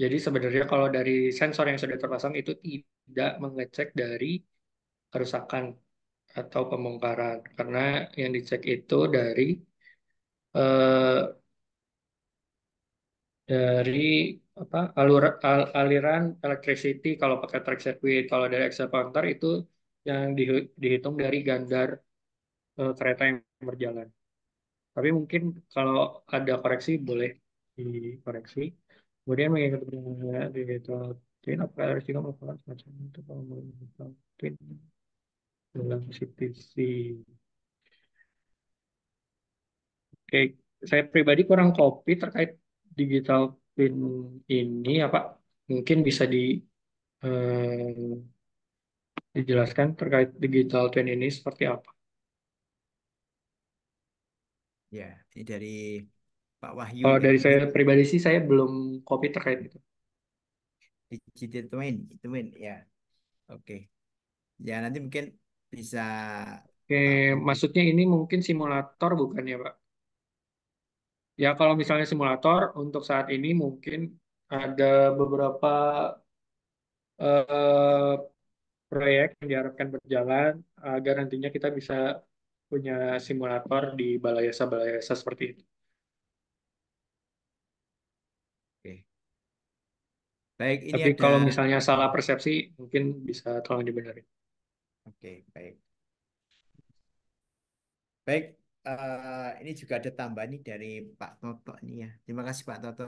Jadi sebenarnya kalau dari sensor yang sudah terpasang itu tidak mengecek dari kerusakan atau pembongkaran karena yang dicek itu dari eh, dari apa alur, al, aliran electricity kalau pakai track circuit kalau dari excel itu yang di, dihitung dari gandar eh, kereta yang berjalan tapi mungkin kalau ada koreksi boleh dikoreksi kemudian mengikuti digital Twin apakah risiko merupakan semacam itu kalau menggunakan twin dalam CTC oke saya pribadi kurang copy terkait digital twin ini ya Pak mungkin bisa di eh, dijelaskan terkait digital twin ini seperti apa ya dari Pak Wahyu kalau dari saya pribadi sih saya belum copy terkait itu digital twin twin ya oke ya nanti mungkin bisa oke ah, maksudnya ini mungkin simulator bukan ya Pak ya kalau misalnya simulator untuk saat ini mungkin ada beberapa uh, proyek yang diharapkan berjalan agar nantinya kita bisa punya simulator di balayasa-balayasa seperti itu. Baik, ini Tapi ada... kalau misalnya salah persepsi, mungkin bisa tolong dibenerin. Oke, baik. Baik, uh, ini juga ada tambahan nih dari Pak Toto nih ya. Terima kasih Pak Toto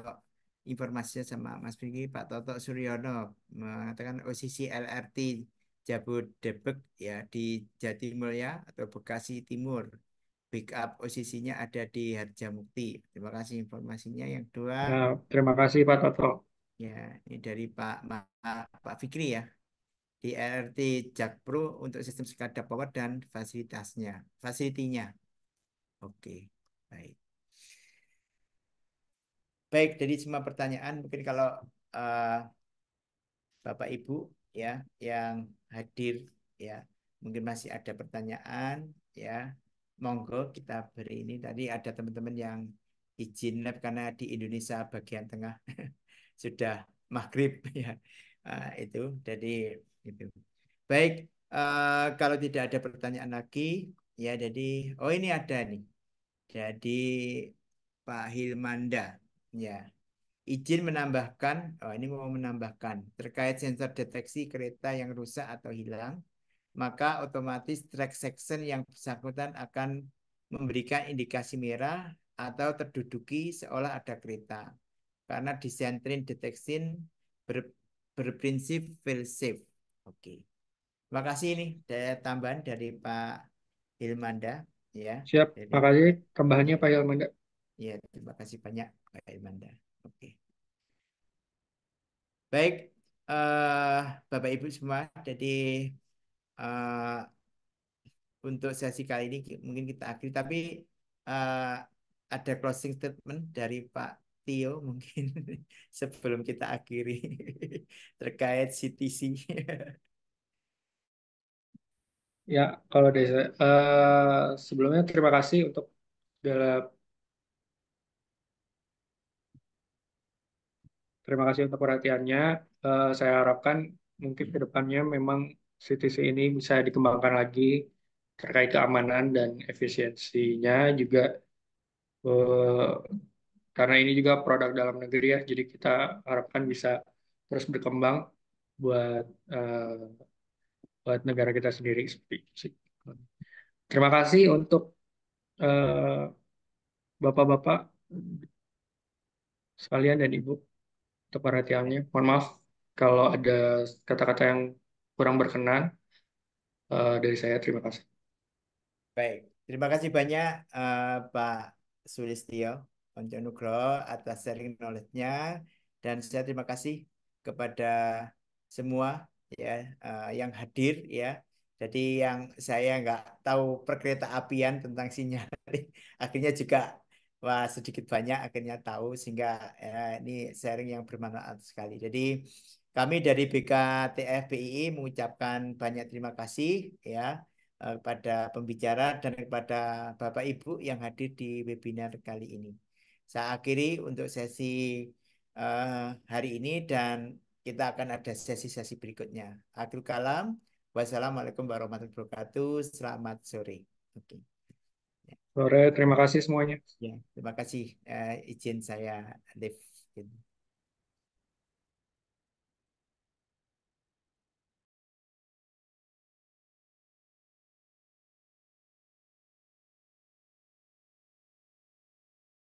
informasinya sama Mas Vicky. Pak Toto Suryono mengatakan OCC LRT Jabodebek ya di Jatimulya atau Bekasi Timur. Backup up OCC-nya ada di Harjamukti. Terima kasih informasinya. Yang dua. Ya, terima kasih Pak Toto. Ya, ini dari Pak Pak Fikri ya. di RT Jakpro untuk sistem skada power dan fasilitasnya, fasilitinya. Oke, baik. Baik, dari semua pertanyaan mungkin kalau uh, Bapak Ibu ya yang hadir ya mungkin masih ada pertanyaan ya monggo kita beri ini tadi ada teman-teman yang izin lab karena di Indonesia bagian tengah sudah maghrib ya uh, itu jadi itu baik uh, kalau tidak ada pertanyaan lagi ya jadi oh ini ada nih jadi Pak Hilmanda ya izin menambahkan oh ini mau menambahkan terkait sensor deteksi kereta yang rusak atau hilang maka otomatis track section yang bersangkutan akan memberikan indikasi merah atau terduduki seolah ada kereta karena disentrin Deteksin ber, berprinsip fail safe. Oke. Terima kasih ini daya tambahan dari Pak Ilmanda ya. Siap. Terima kasih. tambahannya Pak Ilmanda. Ya, terima kasih banyak Pak Ilmanda. Oke. Baik, uh, Bapak Ibu semua, jadi uh, untuk sesi kali ini mungkin kita akhiri tapi uh, ada closing statement dari Pak Tio mungkin sebelum kita akhiri terkait CTC. ya, kalau dari saya, uh, sebelumnya terima kasih untuk dalam Terima kasih untuk perhatiannya. Uh, saya harapkan mungkin ke depannya memang CTC ini bisa dikembangkan lagi terkait keamanan dan efisiensinya juga eh, karena ini juga produk dalam negeri ya jadi kita harapkan bisa terus berkembang buat uh, buat negara kita sendiri terima kasih untuk eh, bapak-bapak uh, sekalian dan ibu untuk perhatiannya mohon maaf kalau ada kata-kata yang kurang berkenan uh, dari saya terima kasih baik terima kasih banyak uh, Pak Sulistio Nugro atas sharing knowledge-nya dan saya terima kasih kepada semua ya uh, yang hadir ya. Jadi yang saya nggak tahu perkereta apian tentang sinyal akhirnya juga wah sedikit banyak akhirnya tahu sehingga eh, ini sharing yang bermanfaat sekali. Jadi kami dari BKTF mengucapkan banyak terima kasih ya eh, kepada pembicara dan kepada Bapak Ibu yang hadir di webinar kali ini saya akhiri untuk sesi uh, hari ini dan kita akan ada sesi-sesi berikutnya. Akhir kalam, wassalamualaikum warahmatullahi wabarakatuh. Selamat sore. Oke. Okay. Ya. Sore, terima kasih semuanya. Ya, terima kasih uh, izin saya live.